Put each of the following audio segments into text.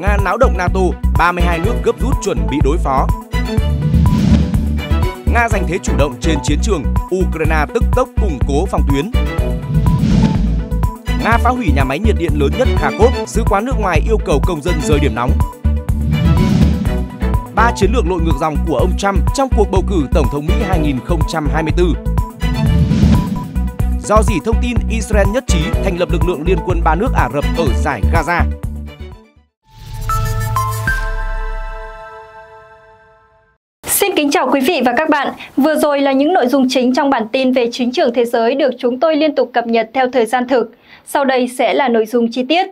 Nga náo động NATO, 32 nước gấp rút chuẩn bị đối phó. Nga giành thế chủ động trên chiến trường, Ukraine tức tốc củng cố phòng tuyến. Nga phá hủy nhà máy nhiệt điện lớn nhất Kharkov, sứ quán nước ngoài yêu cầu công dân rời điểm nóng. Ba chiến lược lội ngược dòng của ông Trump trong cuộc bầu cử Tổng thống Mỹ 2024. Do gì thông tin Israel nhất trí thành lập lực lượng liên quân ba nước Ả Rập ở giải Gaza. Xin kính chào quý vị và các bạn. Vừa rồi là những nội dung chính trong bản tin về chính trường thế giới được chúng tôi liên tục cập nhật theo thời gian thực. Sau đây sẽ là nội dung chi tiết.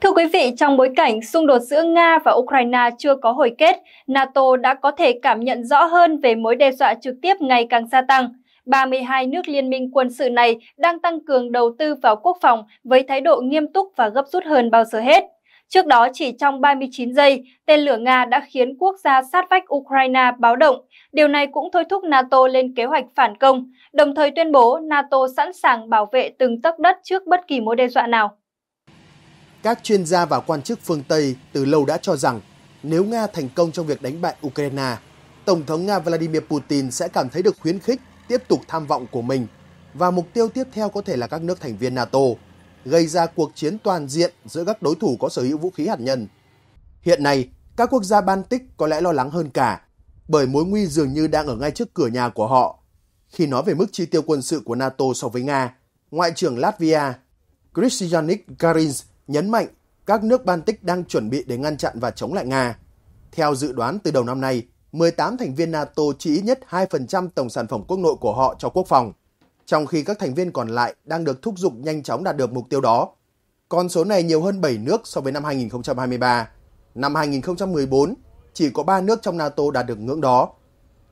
Thưa quý vị, trong bối cảnh xung đột giữa Nga và Ukraine chưa có hồi kết, NATO đã có thể cảm nhận rõ hơn về mối đe dọa trực tiếp ngày càng gia tăng. 32 nước liên minh quân sự này đang tăng cường đầu tư vào quốc phòng với thái độ nghiêm túc và gấp rút hơn bao giờ hết. Trước đó, chỉ trong 39 giây, tên lửa Nga đã khiến quốc gia sát vách Ukraine báo động. Điều này cũng thôi thúc NATO lên kế hoạch phản công, đồng thời tuyên bố NATO sẵn sàng bảo vệ từng tấc đất trước bất kỳ mối đe dọa nào. Các chuyên gia và quan chức phương Tây từ lâu đã cho rằng nếu Nga thành công trong việc đánh bại Ukraine, Tổng thống Nga Vladimir Putin sẽ cảm thấy được khuyến khích tiếp tục tham vọng của mình và mục tiêu tiếp theo có thể là các nước thành viên NATO gây ra cuộc chiến toàn diện giữa các đối thủ có sở hữu vũ khí hạt nhân. Hiện nay, các quốc gia Baltic có lẽ lo lắng hơn cả, bởi mối nguy dường như đang ở ngay trước cửa nhà của họ. Khi nói về mức chi tiêu quân sự của NATO so với Nga, Ngoại trưởng Latvia Kristianik Garins nhấn mạnh các nước Baltic đang chuẩn bị để ngăn chặn và chống lại Nga. Theo dự đoán từ đầu năm nay, 18 thành viên NATO chỉ ít nhất 2% tổng sản phẩm quốc nội của họ cho quốc phòng trong khi các thành viên còn lại đang được thúc giục nhanh chóng đạt được mục tiêu đó. Con số này nhiều hơn 7 nước so với năm 2023. Năm 2014, chỉ có 3 nước trong NATO đạt được ngưỡng đó.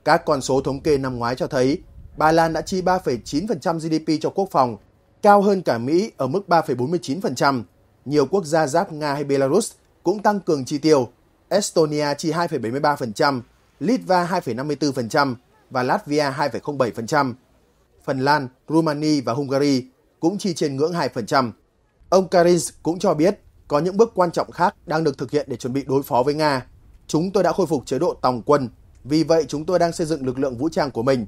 Các con số thống kê năm ngoái cho thấy Ba Lan đã chi 3,9% GDP cho quốc phòng, cao hơn cả Mỹ ở mức 3,49%. Nhiều quốc gia giáp Nga hay Belarus cũng tăng cường chi tiêu. Estonia chi 2,73%, Litva 2,54% và Latvia 2,07%. Phần Lan, Rumani và Hungary cũng chỉ trên ngưỡng 2%. Ông Karins cũng cho biết có những bước quan trọng khác đang được thực hiện để chuẩn bị đối phó với Nga. Chúng tôi đã khôi phục chế độ tòng quân, vì vậy chúng tôi đang xây dựng lực lượng vũ trang của mình.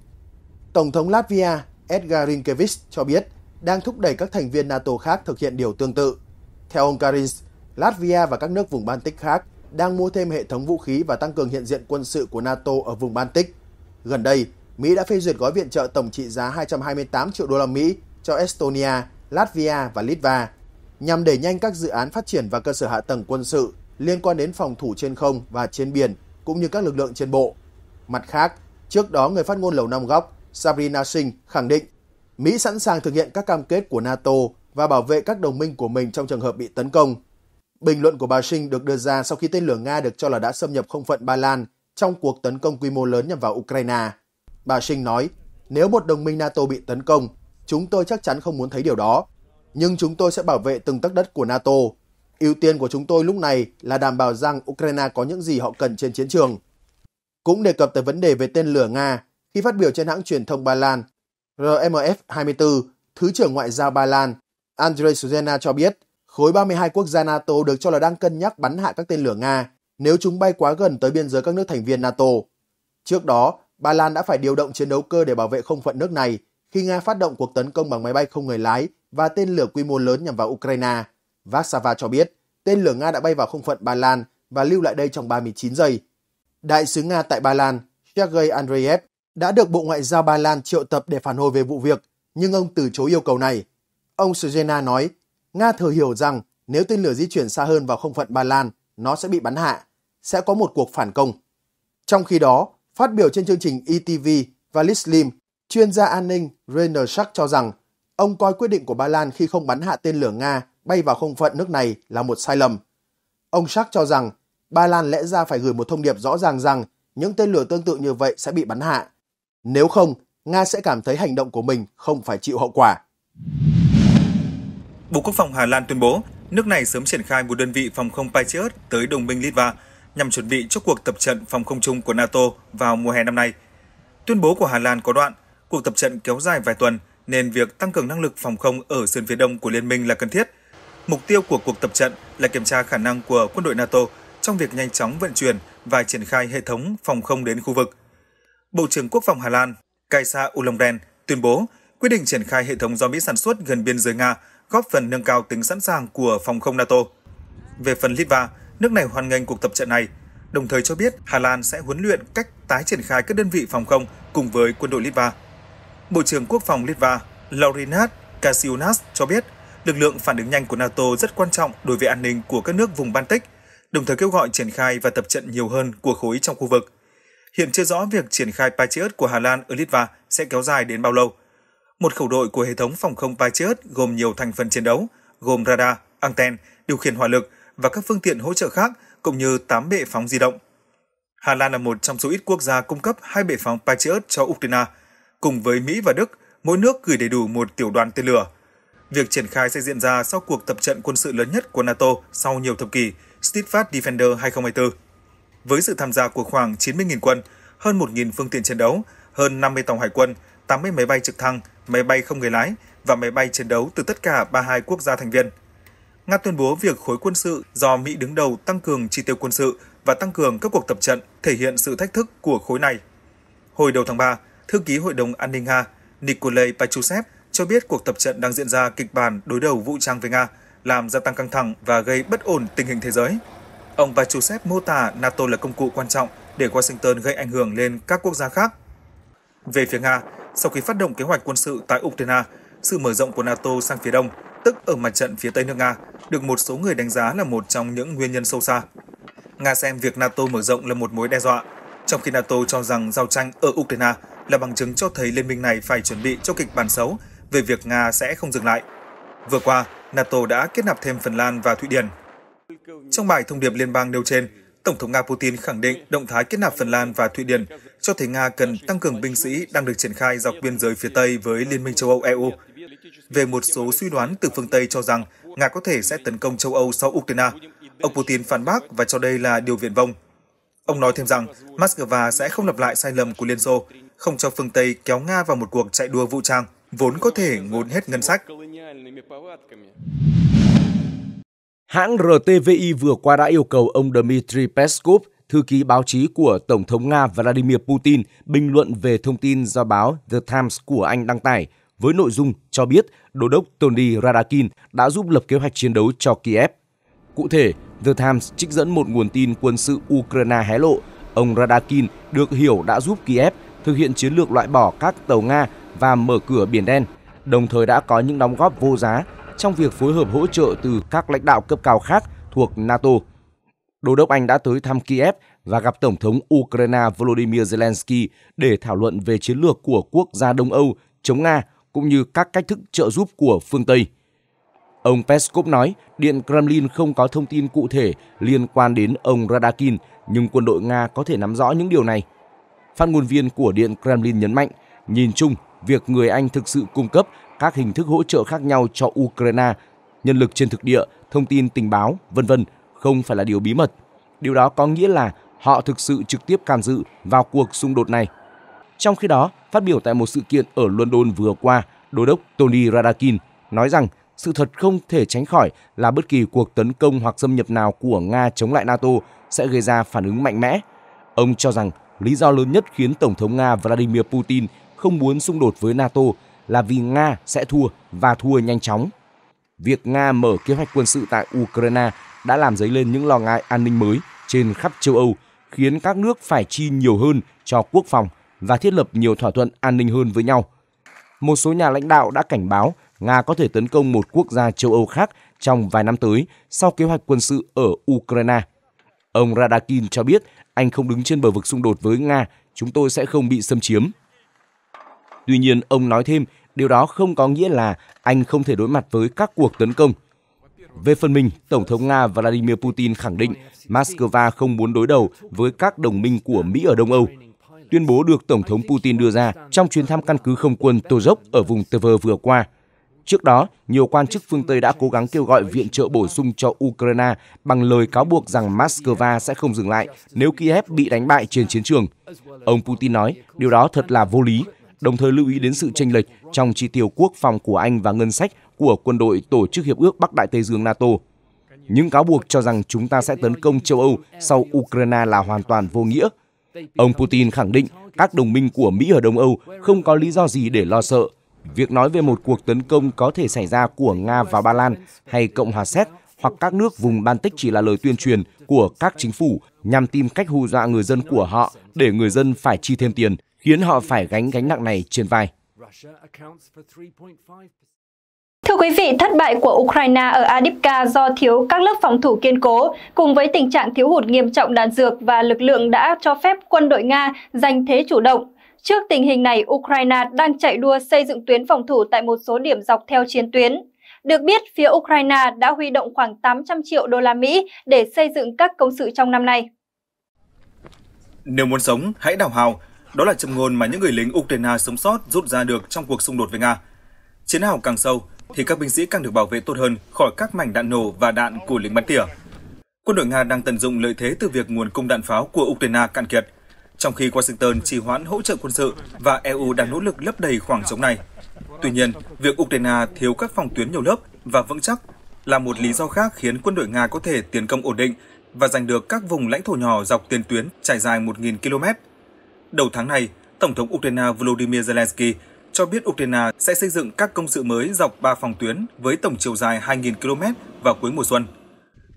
Tổng thống Latvia Edgar Rinkevich cho biết đang thúc đẩy các thành viên NATO khác thực hiện điều tương tự. Theo ông Karins, Latvia và các nước vùng Baltic khác đang mua thêm hệ thống vũ khí và tăng cường hiện diện quân sự của NATO ở vùng Baltic. Gần đây, Mỹ đã phê duyệt gói viện trợ tổng trị giá 228 triệu đô la Mỹ cho Estonia, Latvia và Litva nhằm đẩy nhanh các dự án phát triển và cơ sở hạ tầng quân sự liên quan đến phòng thủ trên không và trên biển cũng như các lực lượng trên bộ. Mặt khác, trước đó người phát ngôn Lầu Năm Góc Sabrina Singh khẳng định Mỹ sẵn sàng thực hiện các cam kết của NATO và bảo vệ các đồng minh của mình trong trường hợp bị tấn công. Bình luận của bà Singh được đưa ra sau khi tên lửa Nga được cho là đã xâm nhập không phận Ba Lan trong cuộc tấn công quy mô lớn nhằm vào Ukraine. Bà Sinh nói, nếu một đồng minh NATO bị tấn công, chúng tôi chắc chắn không muốn thấy điều đó. Nhưng chúng tôi sẽ bảo vệ từng tấc đất của NATO. Ưu tiên của chúng tôi lúc này là đảm bảo rằng Ukraine có những gì họ cần trên chiến trường. Cũng đề cập tới vấn đề về tên lửa Nga, khi phát biểu trên hãng truyền thông Ba Lan, RMF-24, Thứ trưởng Ngoại giao Ba Lan, Andrei Suzena cho biết, khối 32 quốc gia NATO được cho là đang cân nhắc bắn hạ các tên lửa Nga nếu chúng bay quá gần tới biên giới các nước thành viên NATO. Trước đó, Ba Lan đã phải điều động chiến đấu cơ để bảo vệ không phận nước này khi Nga phát động cuộc tấn công bằng máy bay không người lái và tên lửa quy mô lớn nhằm vào Ukraine. Vassava cho biết, tên lửa Nga đã bay vào không phận Ba Lan và lưu lại đây trong 39 giây. Đại sứ Nga tại Ba Lan, Sergei Andreev, đã được Bộ Ngoại giao Ba Lan triệu tập để phản hồi về vụ việc, nhưng ông từ chối yêu cầu này. Ông Sujena nói, Nga thừa hiểu rằng nếu tên lửa di chuyển xa hơn vào không phận Ba Lan, nó sẽ bị bắn hạ, sẽ có một cuộc phản công. Trong khi đó, Phát biểu trên chương trình ETV, Valis Slim, chuyên gia an ninh Rainer Schack cho rằng ông coi quyết định của Ba Lan khi không bắn hạ tên lửa Nga bay vào không phận nước này là một sai lầm. Ông Schack cho rằng Ba Lan lẽ ra phải gửi một thông điệp rõ ràng rằng những tên lửa tương tự như vậy sẽ bị bắn hạ. Nếu không, Nga sẽ cảm thấy hành động của mình không phải chịu hậu quả. Bộ Quốc phòng Hà Lan tuyên bố nước này sớm triển khai một đơn vị phòng không Patriot tới đồng minh Litva – nhằm chuẩn bị cho cuộc tập trận phòng không chung của NATO vào mùa hè năm nay. Tuyên bố của Hà Lan có đoạn, cuộc tập trận kéo dài vài tuần nên việc tăng cường năng lực phòng không ở sườn phía đông của liên minh là cần thiết. Mục tiêu của cuộc tập trận là kiểm tra khả năng của quân đội NATO trong việc nhanh chóng vận chuyển và triển khai hệ thống phòng không đến khu vực. Bộ trưởng Quốc phòng Hà Lan Kajsa Ullongren tuyên bố quyết định triển khai hệ thống do Mỹ sản xuất gần biên giới Nga góp phần nâng cao tính sẵn sàng của phòng không NATO. Về phần Litva, Nước này hoàn nghênh cuộc tập trận này, đồng thời cho biết Hà Lan sẽ huấn luyện cách tái triển khai các đơn vị phòng không cùng với quân đội Litva. Bộ trưởng Quốc phòng Litva Laurinat Kasionas cho biết lực lượng phản ứng nhanh của NATO rất quan trọng đối với an ninh của các nước vùng Baltic, đồng thời kêu gọi triển khai và tập trận nhiều hơn của khối trong khu vực. Hiện chưa rõ việc triển khai Patriot của Hà Lan ở Litva sẽ kéo dài đến bao lâu. Một khẩu đội của hệ thống phòng không Patriot gồm nhiều thành phần chiến đấu, gồm radar, anten, điều khiển hỏa lực – và các phương tiện hỗ trợ khác, cũng như 8 bệ phóng di động. Hà Lan là một trong số ít quốc gia cung cấp hai bệ phóng Patriot cho Ukraine. Cùng với Mỹ và Đức, mỗi nước gửi đầy đủ một tiểu đoàn tên lửa. Việc triển khai sẽ diễn ra sau cuộc tập trận quân sự lớn nhất của NATO sau nhiều thập kỷ, Steadfast Defender 2024. Với sự tham gia của khoảng 90.000 quân, hơn 1.000 phương tiện chiến đấu, hơn 50 tàu hải quân, 80 máy bay trực thăng, máy bay không người lái và máy bay chiến đấu từ tất cả 32 quốc gia thành viên – Nga tuyên bố việc khối quân sự do Mỹ đứng đầu tăng cường chi tiêu quân sự và tăng cường các cuộc tập trận thể hiện sự thách thức của khối này. Hồi đầu tháng 3, thư ký Hội đồng An ninh Nga Nikolai Pachusev cho biết cuộc tập trận đang diễn ra kịch bản đối đầu vũ trang với Nga, làm gia tăng căng thẳng và gây bất ổn tình hình thế giới. Ông Pachusev mô tả NATO là công cụ quan trọng để Washington gây ảnh hưởng lên các quốc gia khác. Về phía Nga, sau khi phát động kế hoạch quân sự tại Ukraine, sự mở rộng của NATO sang phía đông, tức ở mặt trận phía Tây nước Nga, được một số người đánh giá là một trong những nguyên nhân sâu xa. Nga xem việc NATO mở rộng là một mối đe dọa, trong khi NATO cho rằng giao tranh ở Ukraine là bằng chứng cho thấy liên minh này phải chuẩn bị cho kịch bản xấu về việc Nga sẽ không dừng lại. Vừa qua, NATO đã kết nạp thêm Phần Lan và Thụy Điển. Trong bài thông điệp liên bang nêu trên, Tổng thống Nga Putin khẳng định động thái kết nạp Phần Lan và Thụy Điển cho thấy Nga cần tăng cường binh sĩ đang được triển khai dọc biên giới phía Tây với Liên minh châu Âu EU về một số suy đoán từ phương Tây cho rằng Nga có thể sẽ tấn công châu Âu sau Ukraine. Ông Putin phản bác và cho đây là điều viển vông. Ông nói thêm rằng Moscow sẽ không lặp lại sai lầm của Liên Xô, không cho phương Tây kéo Nga vào một cuộc chạy đua vũ trang, vốn có thể ngốn hết ngân sách. Hãng RTVI vừa qua đã yêu cầu ông Dmitry Peskov, thư ký báo chí của Tổng thống Nga Vladimir Putin, bình luận về thông tin do báo The Times của Anh đăng tải – với nội dung cho biết đô đốc Tony Radakin đã giúp lập kế hoạch chiến đấu cho Kiev. Cụ thể, The Times trích dẫn một nguồn tin quân sự Ukraine hé lộ, ông Radakin được hiểu đã giúp Kiev thực hiện chiến lược loại bỏ các tàu Nga và mở cửa Biển Đen, đồng thời đã có những đóng góp vô giá trong việc phối hợp hỗ trợ từ các lãnh đạo cấp cao khác thuộc NATO. Đô đốc Anh đã tới thăm Kiev và gặp Tổng thống Ukraine Volodymyr Zelensky để thảo luận về chiến lược của quốc gia Đông Âu chống Nga cũng như các cách thức trợ giúp của phương Tây. Ông Peskov nói Điện Kremlin không có thông tin cụ thể liên quan đến ông Radakin, nhưng quân đội Nga có thể nắm rõ những điều này. Phát ngôn viên của Điện Kremlin nhấn mạnh, nhìn chung, việc người Anh thực sự cung cấp các hình thức hỗ trợ khác nhau cho Ukraine, nhân lực trên thực địa, thông tin tình báo, vân vân không phải là điều bí mật. Điều đó có nghĩa là họ thực sự trực tiếp can dự vào cuộc xung đột này trong khi đó, phát biểu tại một sự kiện ở London vừa qua, Đô đốc Tony Radakin nói rằng sự thật không thể tránh khỏi là bất kỳ cuộc tấn công hoặc xâm nhập nào của Nga chống lại NATO sẽ gây ra phản ứng mạnh mẽ. Ông cho rằng lý do lớn nhất khiến Tổng thống Nga Vladimir Putin không muốn xung đột với NATO là vì Nga sẽ thua và thua nhanh chóng. Việc Nga mở kế hoạch quân sự tại Ukraine đã làm dấy lên những lo ngại an ninh mới trên khắp châu Âu, khiến các nước phải chi nhiều hơn cho quốc phòng – và thiết lập nhiều thỏa thuận an ninh hơn với nhau. Một số nhà lãnh đạo đã cảnh báo Nga có thể tấn công một quốc gia châu Âu khác trong vài năm tới sau kế hoạch quân sự ở Ukraine. Ông Radakin cho biết anh không đứng trên bờ vực xung đột với Nga, chúng tôi sẽ không bị xâm chiếm. Tuy nhiên, ông nói thêm, điều đó không có nghĩa là anh không thể đối mặt với các cuộc tấn công. Về phần mình, Tổng thống Nga Vladimir Putin khẳng định Moscow không muốn đối đầu với các đồng minh của Mỹ ở Đông Âu – tuyên bố được Tổng thống Putin đưa ra trong chuyến thăm căn cứ không quân Tô Tozhok ở vùng Tver vừa qua. Trước đó, nhiều quan chức phương Tây đã cố gắng kêu gọi viện trợ bổ sung cho Ukraine bằng lời cáo buộc rằng Moscow sẽ không dừng lại nếu Kiev bị đánh bại trên chiến trường. Ông Putin nói điều đó thật là vô lý, đồng thời lưu ý đến sự chênh lệch trong chi tiêu quốc phòng của Anh và ngân sách của quân đội Tổ chức Hiệp ước Bắc Đại Tây Dương NATO. Những cáo buộc cho rằng chúng ta sẽ tấn công châu Âu sau Ukraine là hoàn toàn vô nghĩa Ông Putin khẳng định các đồng minh của Mỹ ở Đông Âu không có lý do gì để lo sợ. Việc nói về một cuộc tấn công có thể xảy ra của Nga và Ba Lan hay Cộng hòa Séc hoặc các nước vùng Baltic chỉ là lời tuyên truyền của các chính phủ nhằm tìm cách hù dọa người dân của họ để người dân phải chi thêm tiền, khiến họ phải gánh gánh nặng này trên vai. Thưa quý vị, thất bại của Ukraine ở Adipka do thiếu các lớp phòng thủ kiên cố, cùng với tình trạng thiếu hụt nghiêm trọng đạn dược và lực lượng đã cho phép quân đội Nga giành thế chủ động. Trước tình hình này, Ukraine đang chạy đua xây dựng tuyến phòng thủ tại một số điểm dọc theo chiến tuyến. Được biết, phía Ukraine đã huy động khoảng 800 triệu đô la Mỹ để xây dựng các công sự trong năm nay. Nếu muốn sống, hãy đào hào. Đó là châm ngôn mà những người lính Ukraine sống sót rút ra được trong cuộc xung đột với Nga. Chiến hào càng sâu, thì các binh sĩ càng được bảo vệ tốt hơn khỏi các mảnh đạn nổ và đạn của lính bắn tỉa. Quân đội Nga đang tận dụng lợi thế từ việc nguồn cung đạn pháo của Ukraine cạn kiệt, trong khi Washington trì hoãn hỗ trợ quân sự và EU đang nỗ lực lấp đầy khoảng trống này. Tuy nhiên, việc Ukraine thiếu các phòng tuyến nhiều lớp và vững chắc là một lý do khác khiến quân đội Nga có thể tiến công ổn định và giành được các vùng lãnh thổ nhỏ dọc tiền tuyến trải dài 1.000 km. Đầu tháng này, Tổng thống Ukraine Volodymyr Zelensky cho biết Ukraine sẽ xây dựng các công sự mới dọc ba phòng tuyến với tổng chiều dài 2.000 km vào cuối mùa xuân.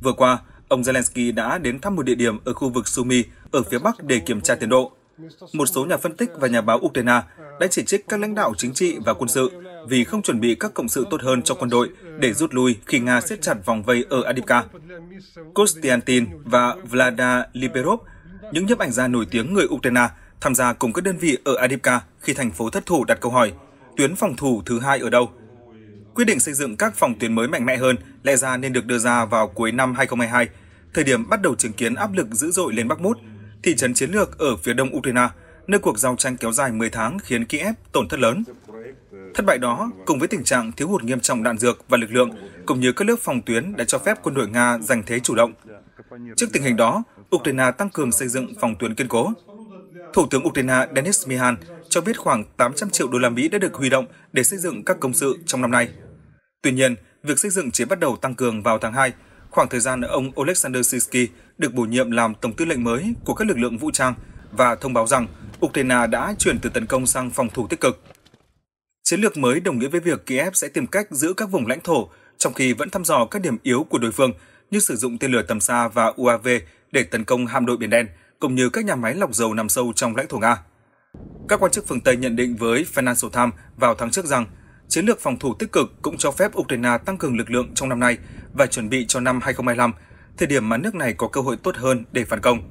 Vừa qua, ông Zelensky đã đến thăm một địa điểm ở khu vực Sumy ở phía Bắc để kiểm tra tiến độ. Một số nhà phân tích và nhà báo Ukraine đã chỉ trích các lãnh đạo chính trị và quân sự vì không chuẩn bị các cộng sự tốt hơn cho quân đội để rút lui khi Nga siết chặt vòng vây ở Adivka. Konstantin và Vlada Liberov, những nhiếp ảnh gia nổi tiếng người Ukraine, tham gia cùng các đơn vị ở Adipka khi thành phố thất thủ đặt câu hỏi tuyến phòng thủ thứ hai ở đâu. Quyết định xây dựng các phòng tuyến mới mạnh mẽ hơn lẽ ra nên được đưa ra vào cuối năm 2022, thời điểm bắt đầu chứng kiến áp lực dữ dội lên Bakhmut, thị trấn chiến lược ở phía đông Ukraine, nơi cuộc giao tranh kéo dài 10 tháng khiến Kiev tổn thất lớn. Thất bại đó, cùng với tình trạng thiếu hụt nghiêm trọng đạn dược và lực lượng, cũng như các nước phòng tuyến đã cho phép quân đội Nga giành thế chủ động. Trước tình hình đó, Ukraine tăng cường xây dựng phòng tuyến kiên cố. Thủ tướng Ukraine Denis Mihan cho biết khoảng 800 triệu đô la Mỹ đã được huy động để xây dựng các công sự trong năm nay. Tuy nhiên, việc xây dựng chỉ bắt đầu tăng cường vào tháng 2, khoảng thời gian ông Oleksandr Sisky được bổ nhiệm làm tổng tư lệnh mới của các lực lượng vũ trang và thông báo rằng Ukraine đã chuyển từ tấn công sang phòng thủ tích cực. Chiến lược mới đồng nghĩa với việc Kiev sẽ tìm cách giữ các vùng lãnh thổ trong khi vẫn thăm dò các điểm yếu của đối phương như sử dụng tên lửa tầm xa và UAV để tấn công hạm đội Biển Đen – cũng như các nhà máy lọc dầu nằm sâu trong lãnh thổ Nga. Các quan chức phương Tây nhận định với Financial Times vào tháng trước rằng chiến lược phòng thủ tích cực cũng cho phép Ukraine tăng cường lực lượng trong năm nay và chuẩn bị cho năm 2025, thời điểm mà nước này có cơ hội tốt hơn để phản công.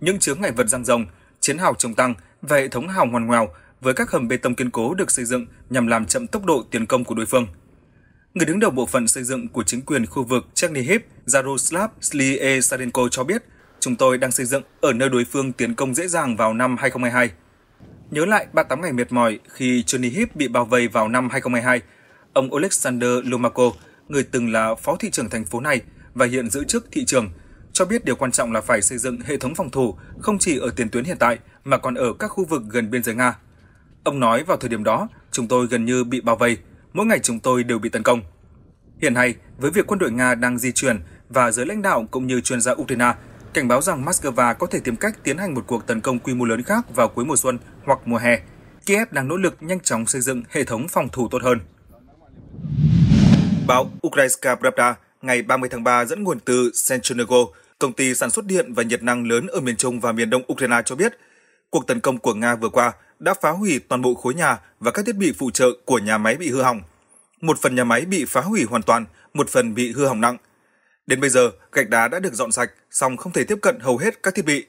Những chướng ngại vật răng rồng, chiến hào chống tăng và hệ thống hào ngoằn ngoèo với các hầm bê tông kiên cố được xây dựng nhằm làm chậm tốc độ tiến công của đối phương. Người đứng đầu bộ phận xây dựng của chính quyền khu vực Chernihiv, Jaroslav Sliesarenko cho biết – chúng tôi đang xây dựng ở nơi đối phương tiến công dễ dàng vào năm 2022. Nhớ lại 38 ngày mệt mỏi khi Chernihiv bị bao vây vào năm 2022, ông Alexander Lomako, người từng là phó thị trưởng thành phố này và hiện giữ chức thị trưởng, cho biết điều quan trọng là phải xây dựng hệ thống phòng thủ không chỉ ở tiền tuyến hiện tại mà còn ở các khu vực gần biên giới Nga. Ông nói vào thời điểm đó, chúng tôi gần như bị bao vây, mỗi ngày chúng tôi đều bị tấn công. Hiện nay, với việc quân đội Nga đang di chuyển và giới lãnh đạo cũng như chuyên gia Ukraine cảnh báo rằng Moscow có thể tìm cách tiến hành một cuộc tấn công quy mô lớn khác vào cuối mùa xuân hoặc mùa hè. Kiev đang nỗ lực nhanh chóng xây dựng hệ thống phòng thủ tốt hơn. Báo Ukrainska Pravda ngày 30 tháng 3 dẫn nguồn từ Senchernego, công ty sản xuất điện và nhiệt năng lớn ở miền Trung và miền Đông Ukraine cho biết, cuộc tấn công của Nga vừa qua đã phá hủy toàn bộ khối nhà và các thiết bị phụ trợ của nhà máy bị hư hỏng. Một phần nhà máy bị phá hủy hoàn toàn, một phần bị hư hỏng nặng – Đến bây giờ, gạch đá đã được dọn sạch, song không thể tiếp cận hầu hết các thiết bị.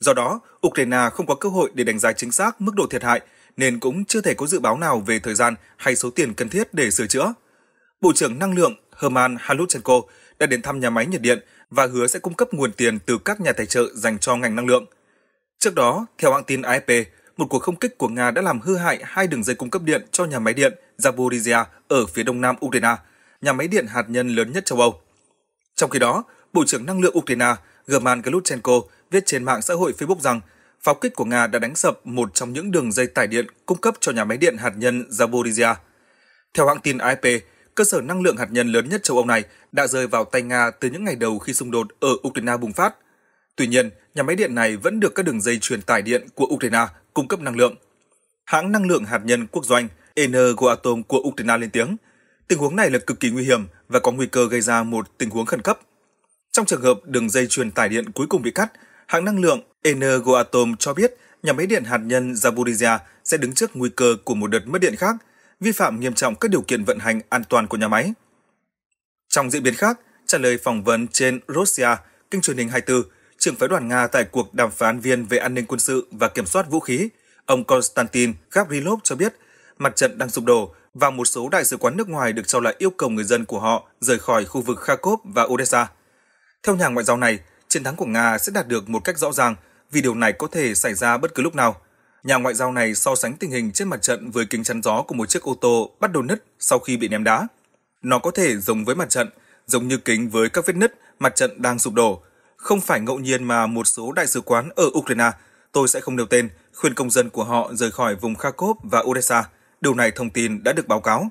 Do đó, Ukraine không có cơ hội để đánh giá chính xác mức độ thiệt hại, nên cũng chưa thể có dự báo nào về thời gian hay số tiền cần thiết để sửa chữa. Bộ trưởng Năng lượng Herman Haluchenko đã đến thăm nhà máy nhiệt điện và hứa sẽ cung cấp nguồn tiền từ các nhà tài trợ dành cho ngành năng lượng. Trước đó, theo hãng tin AFP, một cuộc không kích của Nga đã làm hư hại hai đường dây cung cấp điện cho nhà máy điện Zaporizhia ở phía đông nam Ukraine, nhà máy điện hạt nhân lớn nhất châu Âu. Trong khi đó, Bộ trưởng Năng lượng Ukraine German Gluchenko viết trên mạng xã hội Facebook rằng pháo kích của Nga đã đánh sập một trong những đường dây tải điện cung cấp cho nhà máy điện hạt nhân Zaporizhia. Theo hãng tin AFP, cơ sở năng lượng hạt nhân lớn nhất châu Âu này đã rơi vào tay Nga từ những ngày đầu khi xung đột ở Ukraine bùng phát. Tuy nhiên, nhà máy điện này vẫn được các đường dây truyền tải điện của Ukraine cung cấp năng lượng. Hãng năng lượng hạt nhân quốc doanh Energoatom của Ukraine lên tiếng, tình huống này là cực kỳ nguy hiểm và có nguy cơ gây ra một tình huống khẩn cấp. Trong trường hợp đường dây truyền tải điện cuối cùng bị cắt, hãng năng lượng Energoatom cho biết nhà máy điện hạt nhân Zaporizhia sẽ đứng trước nguy cơ của một đợt mất điện khác, vi phạm nghiêm trọng các điều kiện vận hành an toàn của nhà máy. Trong diễn biến khác, trả lời phỏng vấn trên Russia, kênh truyền hình 24, trưởng phái đoàn Nga tại cuộc đàm phán viên về an ninh quân sự và kiểm soát vũ khí, ông Konstantin Gavrilov cho biết mặt trận đang sụp đổ và một số đại sứ quán nước ngoài được cho là yêu cầu người dân của họ rời khỏi khu vực Kharkov và Odessa. Theo nhà ngoại giao này, chiến thắng của Nga sẽ đạt được một cách rõ ràng vì điều này có thể xảy ra bất cứ lúc nào. Nhà ngoại giao này so sánh tình hình trên mặt trận với kính chắn gió của một chiếc ô tô bắt đầu nứt sau khi bị ném đá. Nó có thể giống với mặt trận, giống như kính với các vết nứt mặt trận đang sụp đổ. Không phải ngẫu nhiên mà một số đại sứ quán ở Ukraine, tôi sẽ không nêu tên, khuyên công dân của họ rời khỏi vùng Kharkov và Odessa – Điều này thông tin đã được báo cáo.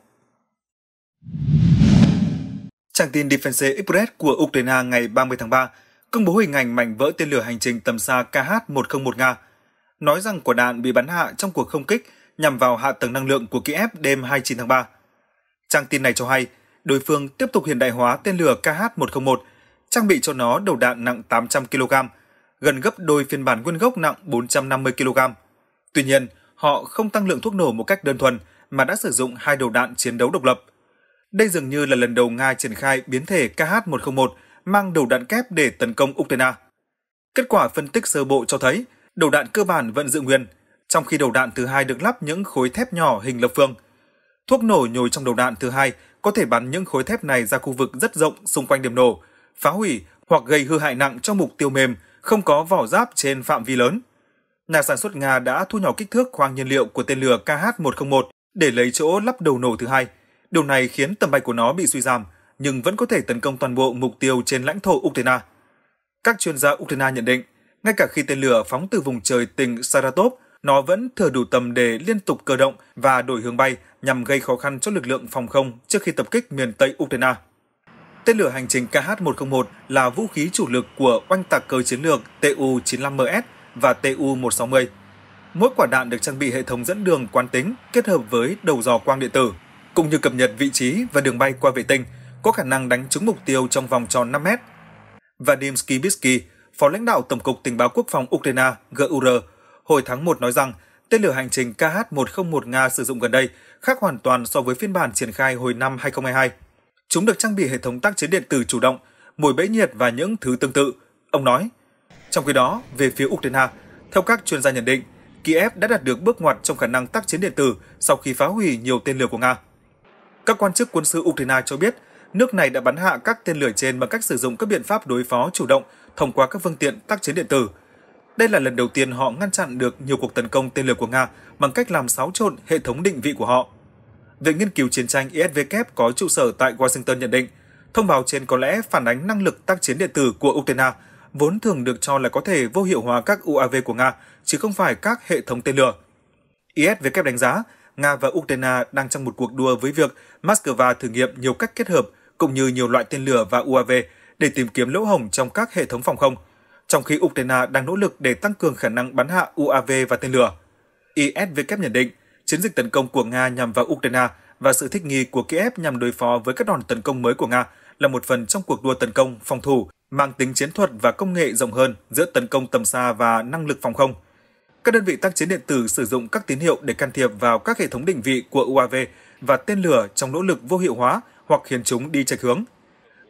Trang tin Defense Express của Ukraine ngày 30 tháng 3 công bố hình ảnh mảnh vỡ tên lửa hành trình tầm xa KH-101 Nga, nói rằng quả đạn bị bắn hạ trong cuộc không kích nhằm vào hạ tầng năng lượng của Kiev đêm 29 tháng 3. Trang tin này cho hay, đối phương tiếp tục hiện đại hóa tên lửa KH-101, trang bị cho nó đầu đạn nặng 800 kg, gần gấp đôi phiên bản nguyên gốc nặng 450 kg. Tuy nhiên, họ không tăng lượng thuốc nổ một cách đơn thuần mà đã sử dụng hai đầu đạn chiến đấu độc lập. Đây dường như là lần đầu Nga triển khai biến thể KH-101 mang đầu đạn kép để tấn công Ukraine. Kết quả phân tích sơ bộ cho thấy đầu đạn cơ bản vẫn giữ nguyên, trong khi đầu đạn thứ hai được lắp những khối thép nhỏ hình lập phương. Thuốc nổ nhồi trong đầu đạn thứ hai có thể bắn những khối thép này ra khu vực rất rộng xung quanh điểm nổ, phá hủy hoặc gây hư hại nặng cho mục tiêu mềm không có vỏ giáp trên phạm vi lớn. Nhà sản xuất Nga đã thu nhỏ kích thước khoang nhiên liệu của tên lửa KH-101 để lấy chỗ lắp đầu nổ thứ hai. Điều này khiến tầm bay của nó bị suy giảm, nhưng vẫn có thể tấn công toàn bộ mục tiêu trên lãnh thổ Ukraine. Các chuyên gia Ukraine nhận định, ngay cả khi tên lửa phóng từ vùng trời tỉnh Saratov, nó vẫn thừa đủ tầm để liên tục cơ động và đổi hướng bay nhằm gây khó khăn cho lực lượng phòng không trước khi tập kích miền Tây Ukraine. Tên lửa hành trình KH-101 là vũ khí chủ lực của oanh tạc cơ chiến lược Tu-95MS và TU-160. Mỗi quả đạn được trang bị hệ thống dẫn đường quán tính kết hợp với đầu dò quang điện tử, cũng như cập nhật vị trí và đường bay qua vệ tinh, có khả năng đánh trúng mục tiêu trong vòng tròn 5 mét. Vadim Skibitsky, phó lãnh đạo Tổng cục Tình báo Quốc phòng Ukraine GUR, hồi tháng 1 nói rằng tên lửa hành trình KH-101 Nga sử dụng gần đây khác hoàn toàn so với phiên bản triển khai hồi năm 2022. Chúng được trang bị hệ thống tác chiến điện tử chủ động, mùi bẫy nhiệt và những thứ tương tự. Ông nói, trong khi đó, về phía Ukraine, theo các chuyên gia nhận định, Kiev đã đạt được bước ngoặt trong khả năng tác chiến điện tử sau khi phá hủy nhiều tên lửa của Nga. Các quan chức quân sự Ukraine cho biết, nước này đã bắn hạ các tên lửa trên bằng cách sử dụng các biện pháp đối phó chủ động thông qua các phương tiện tác chiến điện tử. Đây là lần đầu tiên họ ngăn chặn được nhiều cuộc tấn công tên lửa của Nga bằng cách làm xáo trộn hệ thống định vị của họ. Viện nghiên cứu chiến tranh ISW e có trụ sở tại Washington nhận định, thông báo trên có lẽ phản ánh năng lực tác chiến điện tử của Ukraine – vốn thường được cho là có thể vô hiệu hóa các UAV của Nga, chứ không phải các hệ thống tên lửa. Isvk đánh giá, Nga và Ukraine đang trong một cuộc đua với việc Moscow thử nghiệm nhiều cách kết hợp cũng như nhiều loại tên lửa và UAV để tìm kiếm lỗ hổng trong các hệ thống phòng không, trong khi Ukraine đang nỗ lực để tăng cường khả năng bắn hạ UAV và tên lửa. Isvk nhận định, chiến dịch tấn công của Nga nhằm vào Ukraine và sự thích nghi của Kiev nhằm đối phó với các đòn tấn công mới của Nga là một phần trong cuộc đua tấn công phòng thủ mang tính chiến thuật và công nghệ rộng hơn giữa tấn công tầm xa và năng lực phòng không. Các đơn vị tác chiến điện tử sử dụng các tín hiệu để can thiệp vào các hệ thống định vị của UAV và tên lửa trong nỗ lực vô hiệu hóa hoặc khiến chúng đi chệch hướng.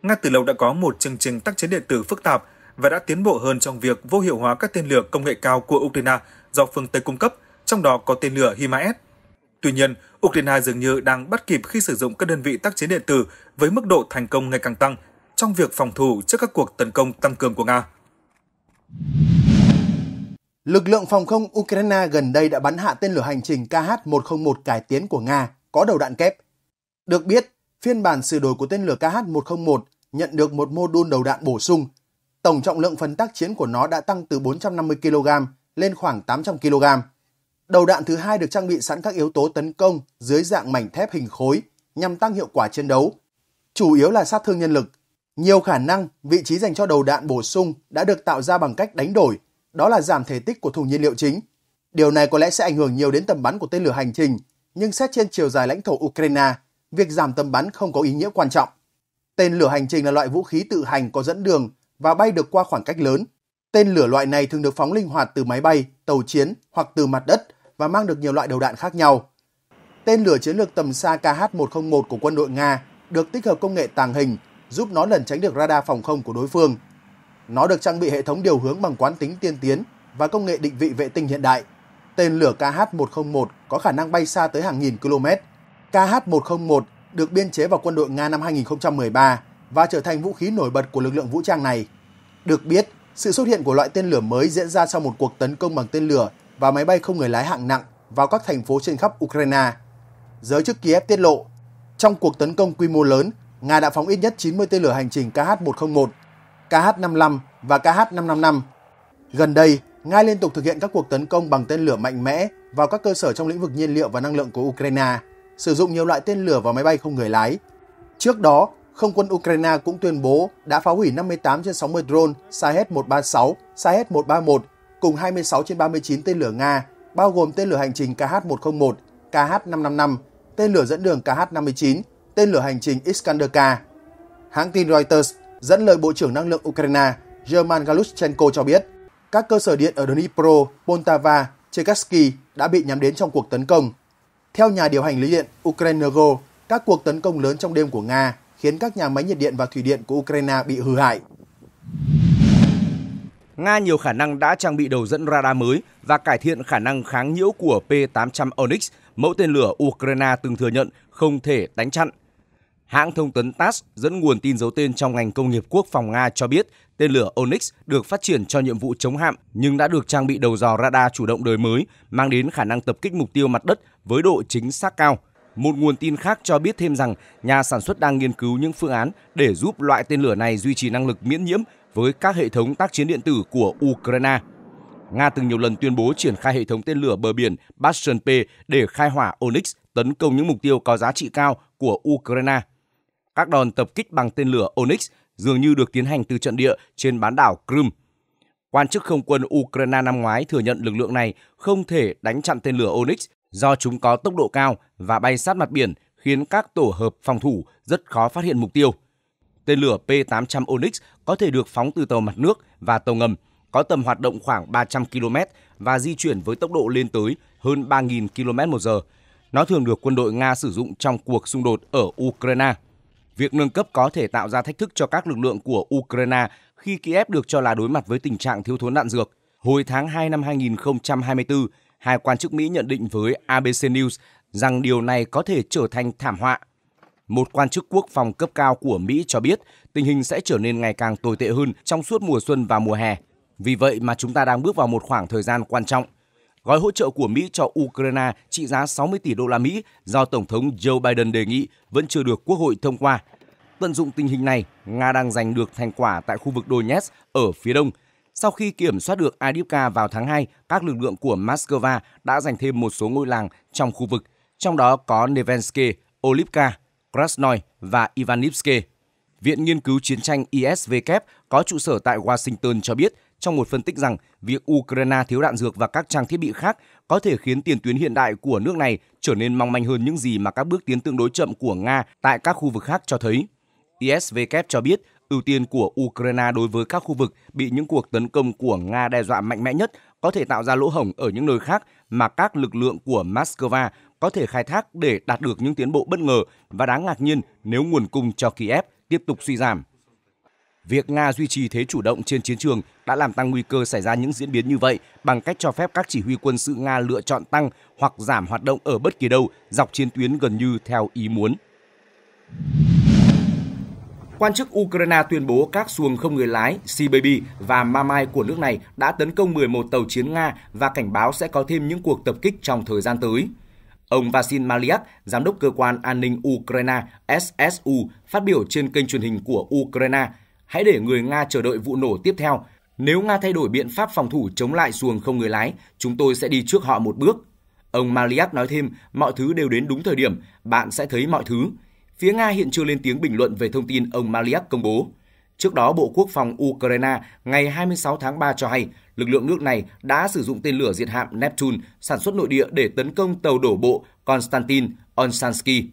Nga từ lâu đã có một chương trình tác chiến điện tử phức tạp và đã tiến bộ hơn trong việc vô hiệu hóa các tên lửa công nghệ cao của Ukraine do phương Tây cung cấp, trong đó có tên lửa HIMARS. Tuy nhiên, Ukraine dường như đang bắt kịp khi sử dụng các đơn vị tác chiến điện tử với mức độ thành công ngày càng tăng – trong việc phòng thủ trước các cuộc tấn công tăng cường của Nga. Lực lượng phòng không Ukraine gần đây đã bắn hạ tên lửa hành trình KH-101 cải tiến của Nga có đầu đạn kép. Được biết, phiên bản sửa đổi của tên lửa KH-101 nhận được một mô đun đầu đạn bổ sung. Tổng trọng lượng phần tác chiến của nó đã tăng từ 450 kg lên khoảng 800 kg. Đầu đạn thứ hai được trang bị sẵn các yếu tố tấn công dưới dạng mảnh thép hình khối nhằm tăng hiệu quả chiến đấu, chủ yếu là sát thương nhân lực. Nhiều khả năng vị trí dành cho đầu đạn bổ sung đã được tạo ra bằng cách đánh đổi, đó là giảm thể tích của thùng nhiên liệu chính. Điều này có lẽ sẽ ảnh hưởng nhiều đến tầm bắn của tên lửa hành trình, nhưng xét trên chiều dài lãnh thổ Ukraine, việc giảm tầm bắn không có ý nghĩa quan trọng. Tên lửa hành trình là loại vũ khí tự hành có dẫn đường và bay được qua khoảng cách lớn. Tên lửa loại này thường được phóng linh hoạt từ máy bay, tàu chiến hoặc từ mặt đất và mang được nhiều loại đầu đạn khác nhau. Tên lửa chiến lược tầm xa KH-101 của quân đội Nga được tích hợp công nghệ tàng hình – giúp nó lẩn tránh được radar phòng không của đối phương. Nó được trang bị hệ thống điều hướng bằng quán tính tiên tiến và công nghệ định vị vệ tinh hiện đại. Tên lửa KH-101 có khả năng bay xa tới hàng nghìn km. KH-101 được biên chế vào quân đội Nga năm 2013 và trở thành vũ khí nổi bật của lực lượng vũ trang này. Được biết, sự xuất hiện của loại tên lửa mới diễn ra sau một cuộc tấn công bằng tên lửa và máy bay không người lái hạng nặng vào các thành phố trên khắp Ukraine. Giới chức Kiev tiết lộ, trong cuộc tấn công quy mô lớn, Nga đã phóng ít nhất 90 tên lửa hành trình KH-101, KH-55 và KH-555. Gần đây, Nga liên tục thực hiện các cuộc tấn công bằng tên lửa mạnh mẽ vào các cơ sở trong lĩnh vực nhiên liệu và năng lượng của Ukraine, sử dụng nhiều loại tên lửa và máy bay không người lái. Trước đó, không quân Ukraine cũng tuyên bố đã phá hủy 58 trên 60 drone shahed 136 shahed 131 cùng 26 trên 39 tên lửa Nga, bao gồm tên lửa hành trình KH-101, KH-555, tên lửa dẫn đường KH-59 tên lửa hành trình Iskander-K. Hãng tin Reuters dẫn lời Bộ trưởng Năng lượng Ukraine German Galushchenko cho biết các cơ sở điện ở Dnipro, Poltava, Cherkasky đã bị nhắm đến trong cuộc tấn công. Theo nhà điều hành lưới điện Ukrainergo, các cuộc tấn công lớn trong đêm của Nga khiến các nhà máy nhiệt điện và thủy điện của Ukraine bị hư hại. Nga nhiều khả năng đã trang bị đầu dẫn radar mới và cải thiện khả năng kháng nhiễu của P-800 Onyx, mẫu tên lửa Ukraine từng thừa nhận không thể đánh chặn. Hãng thông tấn TASS dẫn nguồn tin giấu tên trong ngành công nghiệp quốc phòng Nga cho biết tên lửa Onyx được phát triển cho nhiệm vụ chống hạm nhưng đã được trang bị đầu dò radar chủ động đời mới, mang đến khả năng tập kích mục tiêu mặt đất với độ chính xác cao. Một nguồn tin khác cho biết thêm rằng nhà sản xuất đang nghiên cứu những phương án để giúp loại tên lửa này duy trì năng lực miễn nhiễm với các hệ thống tác chiến điện tử của Ukraine. Nga từng nhiều lần tuyên bố triển khai hệ thống tên lửa bờ biển Bastion P để khai hỏa Onyx tấn công những mục tiêu có giá trị cao của Ukraine. Các đòn tập kích bằng tên lửa Onyx dường như được tiến hành từ trận địa trên bán đảo Crimea. Quan chức không quân Ukraine năm ngoái thừa nhận lực lượng này không thể đánh chặn tên lửa Onyx do chúng có tốc độ cao và bay sát mặt biển khiến các tổ hợp phòng thủ rất khó phát hiện mục tiêu. Tên lửa P-800 Onyx có thể được phóng từ tàu mặt nước và tàu ngầm, có tầm hoạt động khoảng 300 km và di chuyển với tốc độ lên tới hơn 3.000 km một giờ, nó thường được quân đội Nga sử dụng trong cuộc xung đột ở Ukraine. Việc nâng cấp có thể tạo ra thách thức cho các lực lượng của Ukraine khi Kiev được cho là đối mặt với tình trạng thiếu thốn đạn dược. Hồi tháng 2 năm 2024, hai quan chức Mỹ nhận định với ABC News rằng điều này có thể trở thành thảm họa. Một quan chức quốc phòng cấp cao của Mỹ cho biết tình hình sẽ trở nên ngày càng tồi tệ hơn trong suốt mùa xuân và mùa hè. Vì vậy mà chúng ta đang bước vào một khoảng thời gian quan trọng gói hỗ trợ của Mỹ cho Ukraine trị giá 60 tỷ đô la Mỹ do Tổng thống Joe Biden đề nghị vẫn chưa được Quốc hội thông qua. Tận dụng tình hình này, Nga đang giành được thành quả tại khu vực Donetsk ở phía đông. Sau khi kiểm soát được Adivka vào tháng 2, các lực lượng của Moscow đã giành thêm một số ngôi làng trong khu vực, trong đó có Nevenske, Olivka, Krasnoy và Ivanivsky. Viện Nghiên cứu Chiến tranh ISVK e có trụ sở tại Washington cho biết trong một phân tích rằng việc Ukraine thiếu đạn dược và các trang thiết bị khác có thể khiến tiền tuyến hiện đại của nước này trở nên mong manh hơn những gì mà các bước tiến tương đối chậm của Nga tại các khu vực khác cho thấy. ISVK cho biết ưu tiên của Ukraine đối với các khu vực bị những cuộc tấn công của Nga đe dọa mạnh mẽ nhất có thể tạo ra lỗ hổng ở những nơi khác mà các lực lượng của Moscow có thể khai thác để đạt được những tiến bộ bất ngờ và đáng ngạc nhiên nếu nguồn cung cho Kiev tiếp tục suy giảm. Việc Nga duy trì thế chủ động trên chiến trường đã làm tăng nguy cơ xảy ra những diễn biến như vậy bằng cách cho phép các chỉ huy quân sự Nga lựa chọn tăng hoặc giảm hoạt động ở bất kỳ đâu dọc chiến tuyến gần như theo ý muốn. Quan chức Ukraine tuyên bố các xuồng không người lái Sea và Mamai của nước này đã tấn công 11 tàu chiến Nga và cảnh báo sẽ có thêm những cuộc tập kích trong thời gian tới. Ông Vasil Maliak, giám đốc cơ quan an ninh Ukraine SSU, phát biểu trên kênh truyền hình của Ukraine hãy để người Nga chờ đợi vụ nổ tiếp theo. Nếu Nga thay đổi biện pháp phòng thủ chống lại xuồng không người lái, chúng tôi sẽ đi trước họ một bước. Ông Maliak nói thêm, mọi thứ đều đến đúng thời điểm, bạn sẽ thấy mọi thứ. Phía Nga hiện chưa lên tiếng bình luận về thông tin ông Maliak công bố. Trước đó, Bộ Quốc phòng Ukraine ngày 26 tháng 3 cho hay lực lượng nước này đã sử dụng tên lửa diệt hạm Neptune sản xuất nội địa để tấn công tàu đổ bộ Konstantin onsansky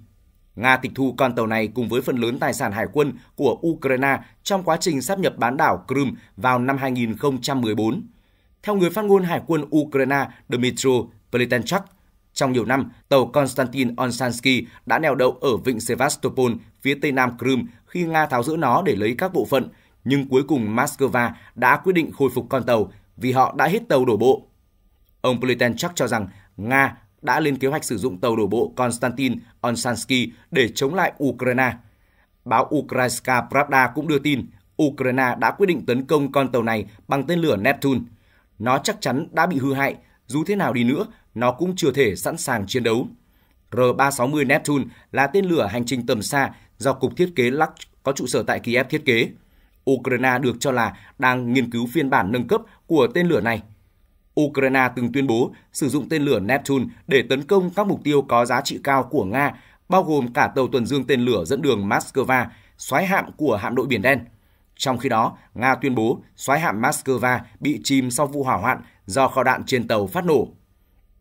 Nga tịch thu con tàu này cùng với phần lớn tài sản hải quân của Ukraine trong quá trình sáp nhập bán đảo Crimea vào năm 2014. Theo người phát ngôn Hải quân Ukraine Dmitry Pletenchuk, trong nhiều năm, tàu Konstantin Onsansky đã neo đậu ở vịnh Sevastopol phía tây nam Crimea khi Nga tháo rỡ nó để lấy các bộ phận, nhưng cuối cùng Moscow đã quyết định khôi phục con tàu vì họ đã hết tàu đổ bộ. Ông Pletenchuk cho rằng Nga đã lên kế hoạch sử dụng tàu đổ bộ Konstantin Onsansky để chống lại Ukraine. Báo Ukrainska Pravda cũng đưa tin Ukraine đã quyết định tấn công con tàu này bằng tên lửa Neptune. Nó chắc chắn đã bị hư hại, dù thế nào đi nữa, nó cũng chưa thể sẵn sàng chiến đấu. R-360 Neptune là tên lửa hành trình tầm xa do Cục Thiết kế Lux có trụ sở tại Kiev thiết kế. Ukraine được cho là đang nghiên cứu phiên bản nâng cấp của tên lửa này – Ukraine từng tuyên bố sử dụng tên lửa Neptune để tấn công các mục tiêu có giá trị cao của Nga, bao gồm cả tàu tuần dương tên lửa dẫn đường Moscow, xoáy hạm của hạm đội Biển Đen. Trong khi đó, Nga tuyên bố xoáy hạm Moscow bị chìm sau vụ hỏa hoạn do kho đạn trên tàu phát nổ.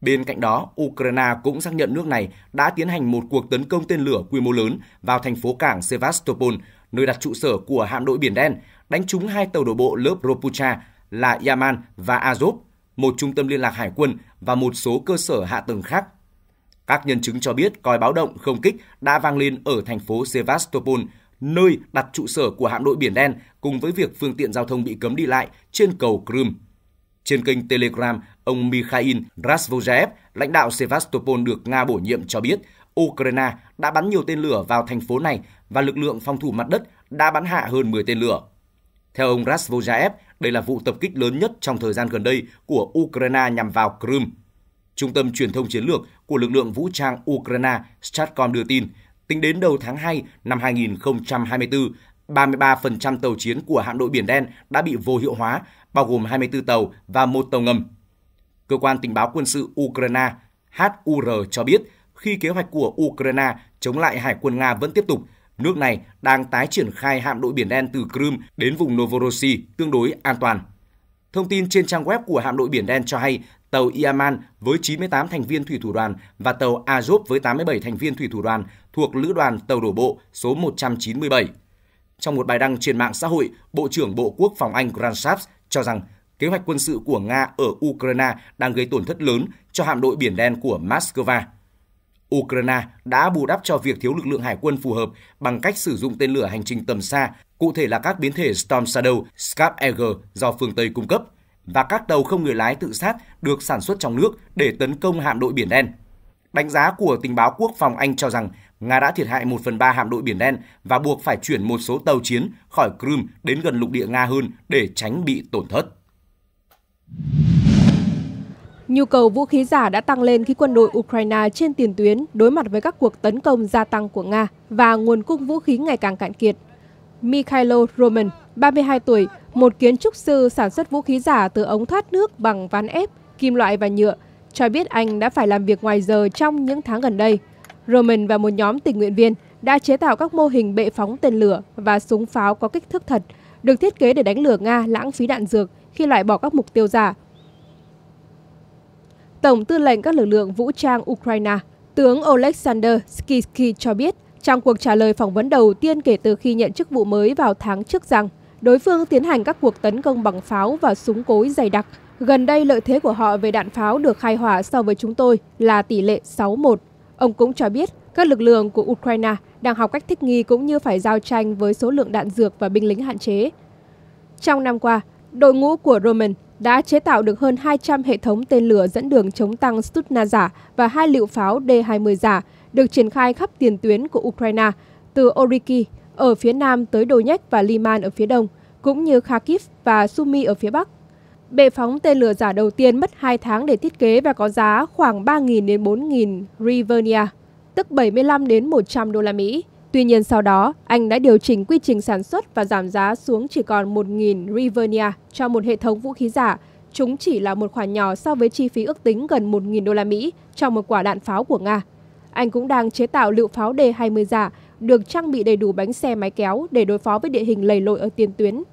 Bên cạnh đó, Ukraine cũng xác nhận nước này đã tiến hành một cuộc tấn công tên lửa quy mô lớn vào thành phố cảng Sevastopol, nơi đặt trụ sở của hạm đội Biển Đen, đánh trúng hai tàu đổ bộ lớp Ropucha là Yaman và Azov, một trung tâm liên lạc hải quân và một số cơ sở hạ tầng khác. Các nhân chứng cho biết còi báo động không kích đã vang lên ở thành phố Sevastopol, nơi đặt trụ sở của hạm đội Biển Đen cùng với việc phương tiện giao thông bị cấm đi lại trên cầu Crimea. Trên kênh Telegram, ông Mikhail Rasvojev, lãnh đạo Sevastopol được Nga bổ nhiệm cho biết Ukraine đã bắn nhiều tên lửa vào thành phố này và lực lượng phòng thủ mặt đất đã bắn hạ hơn 10 tên lửa. Theo ông Rasvojaev, đây là vụ tập kích lớn nhất trong thời gian gần đây của Ukraine nhằm vào Crimea. Trung tâm truyền thông chiến lược của lực lượng vũ trang Ukraine Stratcom đưa tin, tính đến đầu tháng 2 năm 2024, 33% tàu chiến của hạm đội Biển Đen đã bị vô hiệu hóa, bao gồm 24 tàu và một tàu ngầm. Cơ quan tình báo quân sự Ukraine HUR cho biết, khi kế hoạch của Ukraine chống lại hải quân Nga vẫn tiếp tục, Nước này đang tái triển khai hạm đội Biển Đen từ Crimea đến vùng Novorossiy tương đối an toàn. Thông tin trên trang web của hạm đội Biển Đen cho hay tàu Iaman với 98 thành viên thủy thủ đoàn và tàu Azov với 87 thành viên thủy thủ đoàn thuộc lữ đoàn tàu đổ bộ số 197. Trong một bài đăng trên mạng xã hội, Bộ trưởng Bộ Quốc phòng Anh Grant Shapps cho rằng kế hoạch quân sự của Nga ở Ukraine đang gây tổn thất lớn cho hạm đội Biển Đen của Moscow. Ukraine đã bù đắp cho việc thiếu lực lượng hải quân phù hợp bằng cách sử dụng tên lửa hành trình tầm xa, cụ thể là các biến thể Storm Shadow, Scarp Eagle do phương Tây cung cấp, và các tàu không người lái tự sát được sản xuất trong nước để tấn công hạm đội Biển Đen. Đánh giá của tình báo quốc phòng Anh cho rằng Nga đã thiệt hại 1 phần 3 hạm đội Biển Đen và buộc phải chuyển một số tàu chiến khỏi Crimea đến gần lục địa Nga hơn để tránh bị tổn thất. Nhu cầu vũ khí giả đã tăng lên khi quân đội Ukraine trên tiền tuyến đối mặt với các cuộc tấn công gia tăng của Nga và nguồn cung vũ khí ngày càng cạn kiệt. Mikhailo Roman, 32 tuổi, một kiến trúc sư sản xuất vũ khí giả từ ống thoát nước bằng ván ép, kim loại và nhựa, cho biết anh đã phải làm việc ngoài giờ trong những tháng gần đây. Roman và một nhóm tình nguyện viên đã chế tạo các mô hình bệ phóng tên lửa và súng pháo có kích thước thật, được thiết kế để đánh lửa Nga lãng phí đạn dược khi loại bỏ các mục tiêu giả Tổng tư lệnh các lực lượng vũ trang Ukraine, tướng Oleksandr Skisky cho biết trong cuộc trả lời phỏng vấn đầu tiên kể từ khi nhận chức vụ mới vào tháng trước rằng đối phương tiến hành các cuộc tấn công bằng pháo và súng cối dày đặc. Gần đây lợi thế của họ về đạn pháo được khai hỏa so với chúng tôi là tỷ lệ 6-1. Ông cũng cho biết các lực lượng của Ukraine đang học cách thích nghi cũng như phải giao tranh với số lượng đạn dược và binh lính hạn chế. Trong năm qua, đội ngũ của Roman đã chế tạo được hơn 200 hệ thống tên lửa dẫn đường chống tăng Stutna giả và hai liệu pháo D-20 giả được triển khai khắp tiền tuyến của Ukraine, từ Oriki ở phía nam tới Donetsk và Liman ở phía đông, cũng như Kharkiv và Sumy ở phía bắc. Bệ phóng tên lửa giả đầu tiên mất 2 tháng để thiết kế và có giá khoảng 3.000 đến 4.000 Rivernia, tức 75 đến 100 đô la Mỹ. Tuy nhiên sau đó, anh đã điều chỉnh quy trình sản xuất và giảm giá xuống chỉ còn 1.000 Rivernia cho một hệ thống vũ khí giả. Chúng chỉ là một khoản nhỏ so với chi phí ước tính gần 1.000 đô la Mỹ cho một quả đạn pháo của Nga. Anh cũng đang chế tạo lựu pháo D-20 giả, được trang bị đầy đủ bánh xe máy kéo để đối phó với địa hình lầy lội ở tiền tuyến.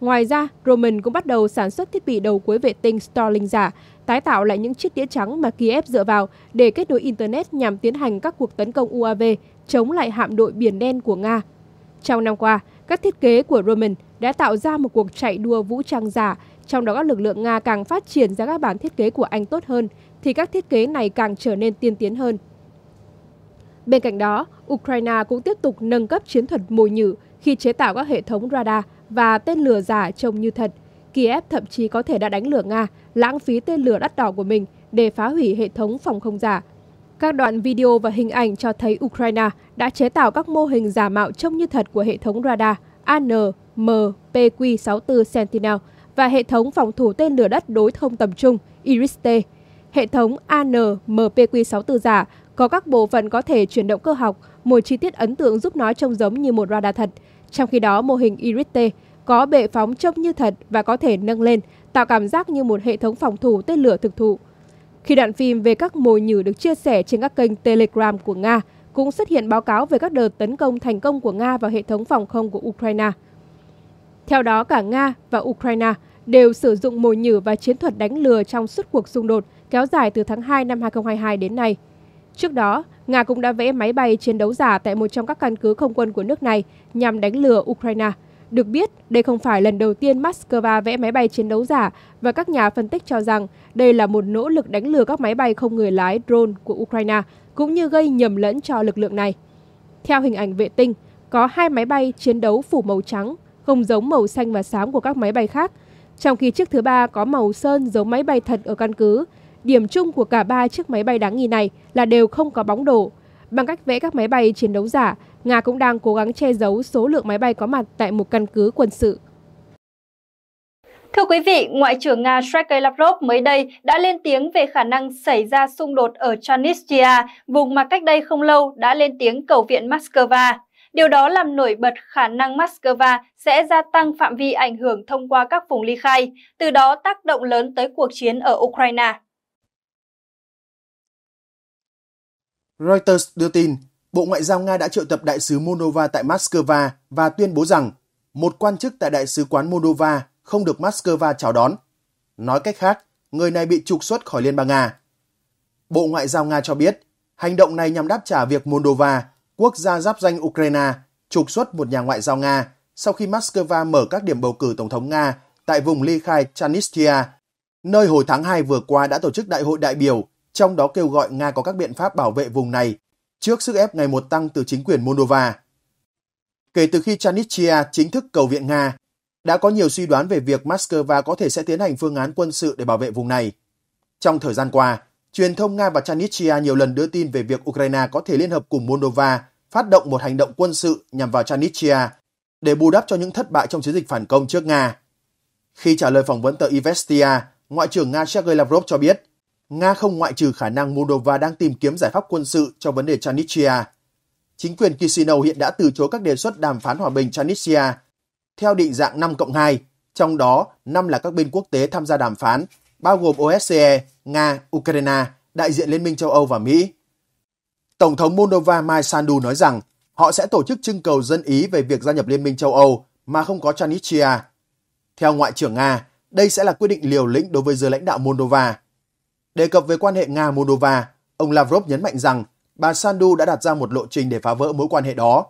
Ngoài ra, Roman cũng bắt đầu sản xuất thiết bị đầu cuối vệ tinh Starlink giả, tái tạo lại những chiếc đĩa trắng mà Kiev dựa vào để kết nối Internet nhằm tiến hành các cuộc tấn công UAV chống lại hạm đội Biển Đen của Nga. Trong năm qua, các thiết kế của Roman đã tạo ra một cuộc chạy đua vũ trang giả, trong đó các lực lượng Nga càng phát triển ra các bản thiết kế của Anh tốt hơn, thì các thiết kế này càng trở nên tiên tiến hơn. Bên cạnh đó, Ukraine cũng tiếp tục nâng cấp chiến thuật mồi nhử khi chế tạo các hệ thống radar và tên lửa giả trông như thật. Kiev thậm chí có thể đã đánh lửa Nga, lãng phí tên lửa đắt đỏ của mình để phá hủy hệ thống phòng không giả. Các đoạn video và hình ảnh cho thấy Ukraine đã chế tạo các mô hình giả mạo trông như thật của hệ thống radar anmpq 64 Sentinel và hệ thống phòng thủ tên lửa đất đối không tầm trung IRIS-T. Hệ thống anmpq 64 giả có các bộ phận có thể chuyển động cơ học, một chi tiết ấn tượng giúp nó trông giống như một radar thật. Trong khi đó, mô hình IRIS-T có bệ phóng trông như thật và có thể nâng lên, tạo cảm giác như một hệ thống phòng thủ tên lửa thực thụ. Khi đoạn phim về các mồi nhử được chia sẻ trên các kênh Telegram của Nga, cũng xuất hiện báo cáo về các đợt tấn công thành công của Nga vào hệ thống phòng không của Ukraine. Theo đó, cả Nga và Ukraine đều sử dụng mồi nhử và chiến thuật đánh lừa trong suốt cuộc xung đột kéo dài từ tháng 2 năm 2022 đến nay. Trước đó, Nga cũng đã vẽ máy bay chiến đấu giả tại một trong các căn cứ không quân của nước này nhằm đánh lừa Ukraine – được biết, đây không phải lần đầu tiên Moscow vẽ máy bay chiến đấu giả và các nhà phân tích cho rằng đây là một nỗ lực đánh lừa các máy bay không người lái drone của Ukraine, cũng như gây nhầm lẫn cho lực lượng này. Theo hình ảnh vệ tinh, có hai máy bay chiến đấu phủ màu trắng, không giống màu xanh và xám của các máy bay khác, trong khi chiếc thứ ba có màu sơn giống máy bay thật ở căn cứ. Điểm chung của cả ba chiếc máy bay đáng nghi này là đều không có bóng đổ. Bằng cách vẽ các máy bay chiến đấu giả, Nga cũng đang cố gắng che giấu số lượng máy bay có mặt tại một căn cứ quân sự. Thưa quý vị, Ngoại trưởng Nga Sergei Lavrov mới đây đã lên tiếng về khả năng xảy ra xung đột ở Transnistria, vùng mà cách đây không lâu đã lên tiếng cầu viện Moscow. Điều đó làm nổi bật khả năng Moscow sẽ gia tăng phạm vi ảnh hưởng thông qua các vùng ly khai, từ đó tác động lớn tới cuộc chiến ở Ukraine. Reuters đưa tin, Bộ Ngoại giao Nga đã triệu tập đại sứ Moldova tại Moscow và tuyên bố rằng một quan chức tại đại sứ quán Moldova không được Moscow chào đón. Nói cách khác, người này bị trục xuất khỏi Liên bang Nga. Bộ Ngoại giao Nga cho biết, hành động này nhằm đáp trả việc Moldova, quốc gia giáp danh Ukraine, trục xuất một nhà ngoại giao Nga sau khi Moscow mở các điểm bầu cử tổng thống Nga tại vùng ly khai Transnistria, nơi hồi tháng 2 vừa qua đã tổ chức đại hội đại biểu, trong đó kêu gọi Nga có các biện pháp bảo vệ vùng này trước sức ép ngày một tăng từ chính quyền Moldova. Kể từ khi Chanitria chính thức cầu viện Nga, đã có nhiều suy đoán về việc Moscow có thể sẽ tiến hành phương án quân sự để bảo vệ vùng này. Trong thời gian qua, truyền thông Nga và Chanitria nhiều lần đưa tin về việc Ukraine có thể liên hợp cùng Moldova phát động một hành động quân sự nhằm vào Chanitria để bù đắp cho những thất bại trong chiến dịch phản công trước Nga. Khi trả lời phỏng vấn tờ Ivestia, Ngoại trưởng Nga Sergei Lavrov cho biết Nga không ngoại trừ khả năng Moldova đang tìm kiếm giải pháp quân sự cho vấn đề Chanitria. Chính quyền Chisinau hiện đã từ chối các đề xuất đàm phán hòa bình Chanitria theo định dạng 5 cộng 2, trong đó 5 là các bên quốc tế tham gia đàm phán, bao gồm OSCE, Nga, Ukraine, đại diện Liên minh châu Âu và Mỹ. Tổng thống Moldova Mai Sandu nói rằng họ sẽ tổ chức trưng cầu dân ý về việc gia nhập Liên minh châu Âu mà không có Chanitria. Theo Ngoại trưởng Nga, đây sẽ là quyết định liều lĩnh đối với giới lãnh đạo Moldova. Đề cập về quan hệ Nga-Moldova, ông Lavrov nhấn mạnh rằng bà Sandu đã đặt ra một lộ trình để phá vỡ mối quan hệ đó.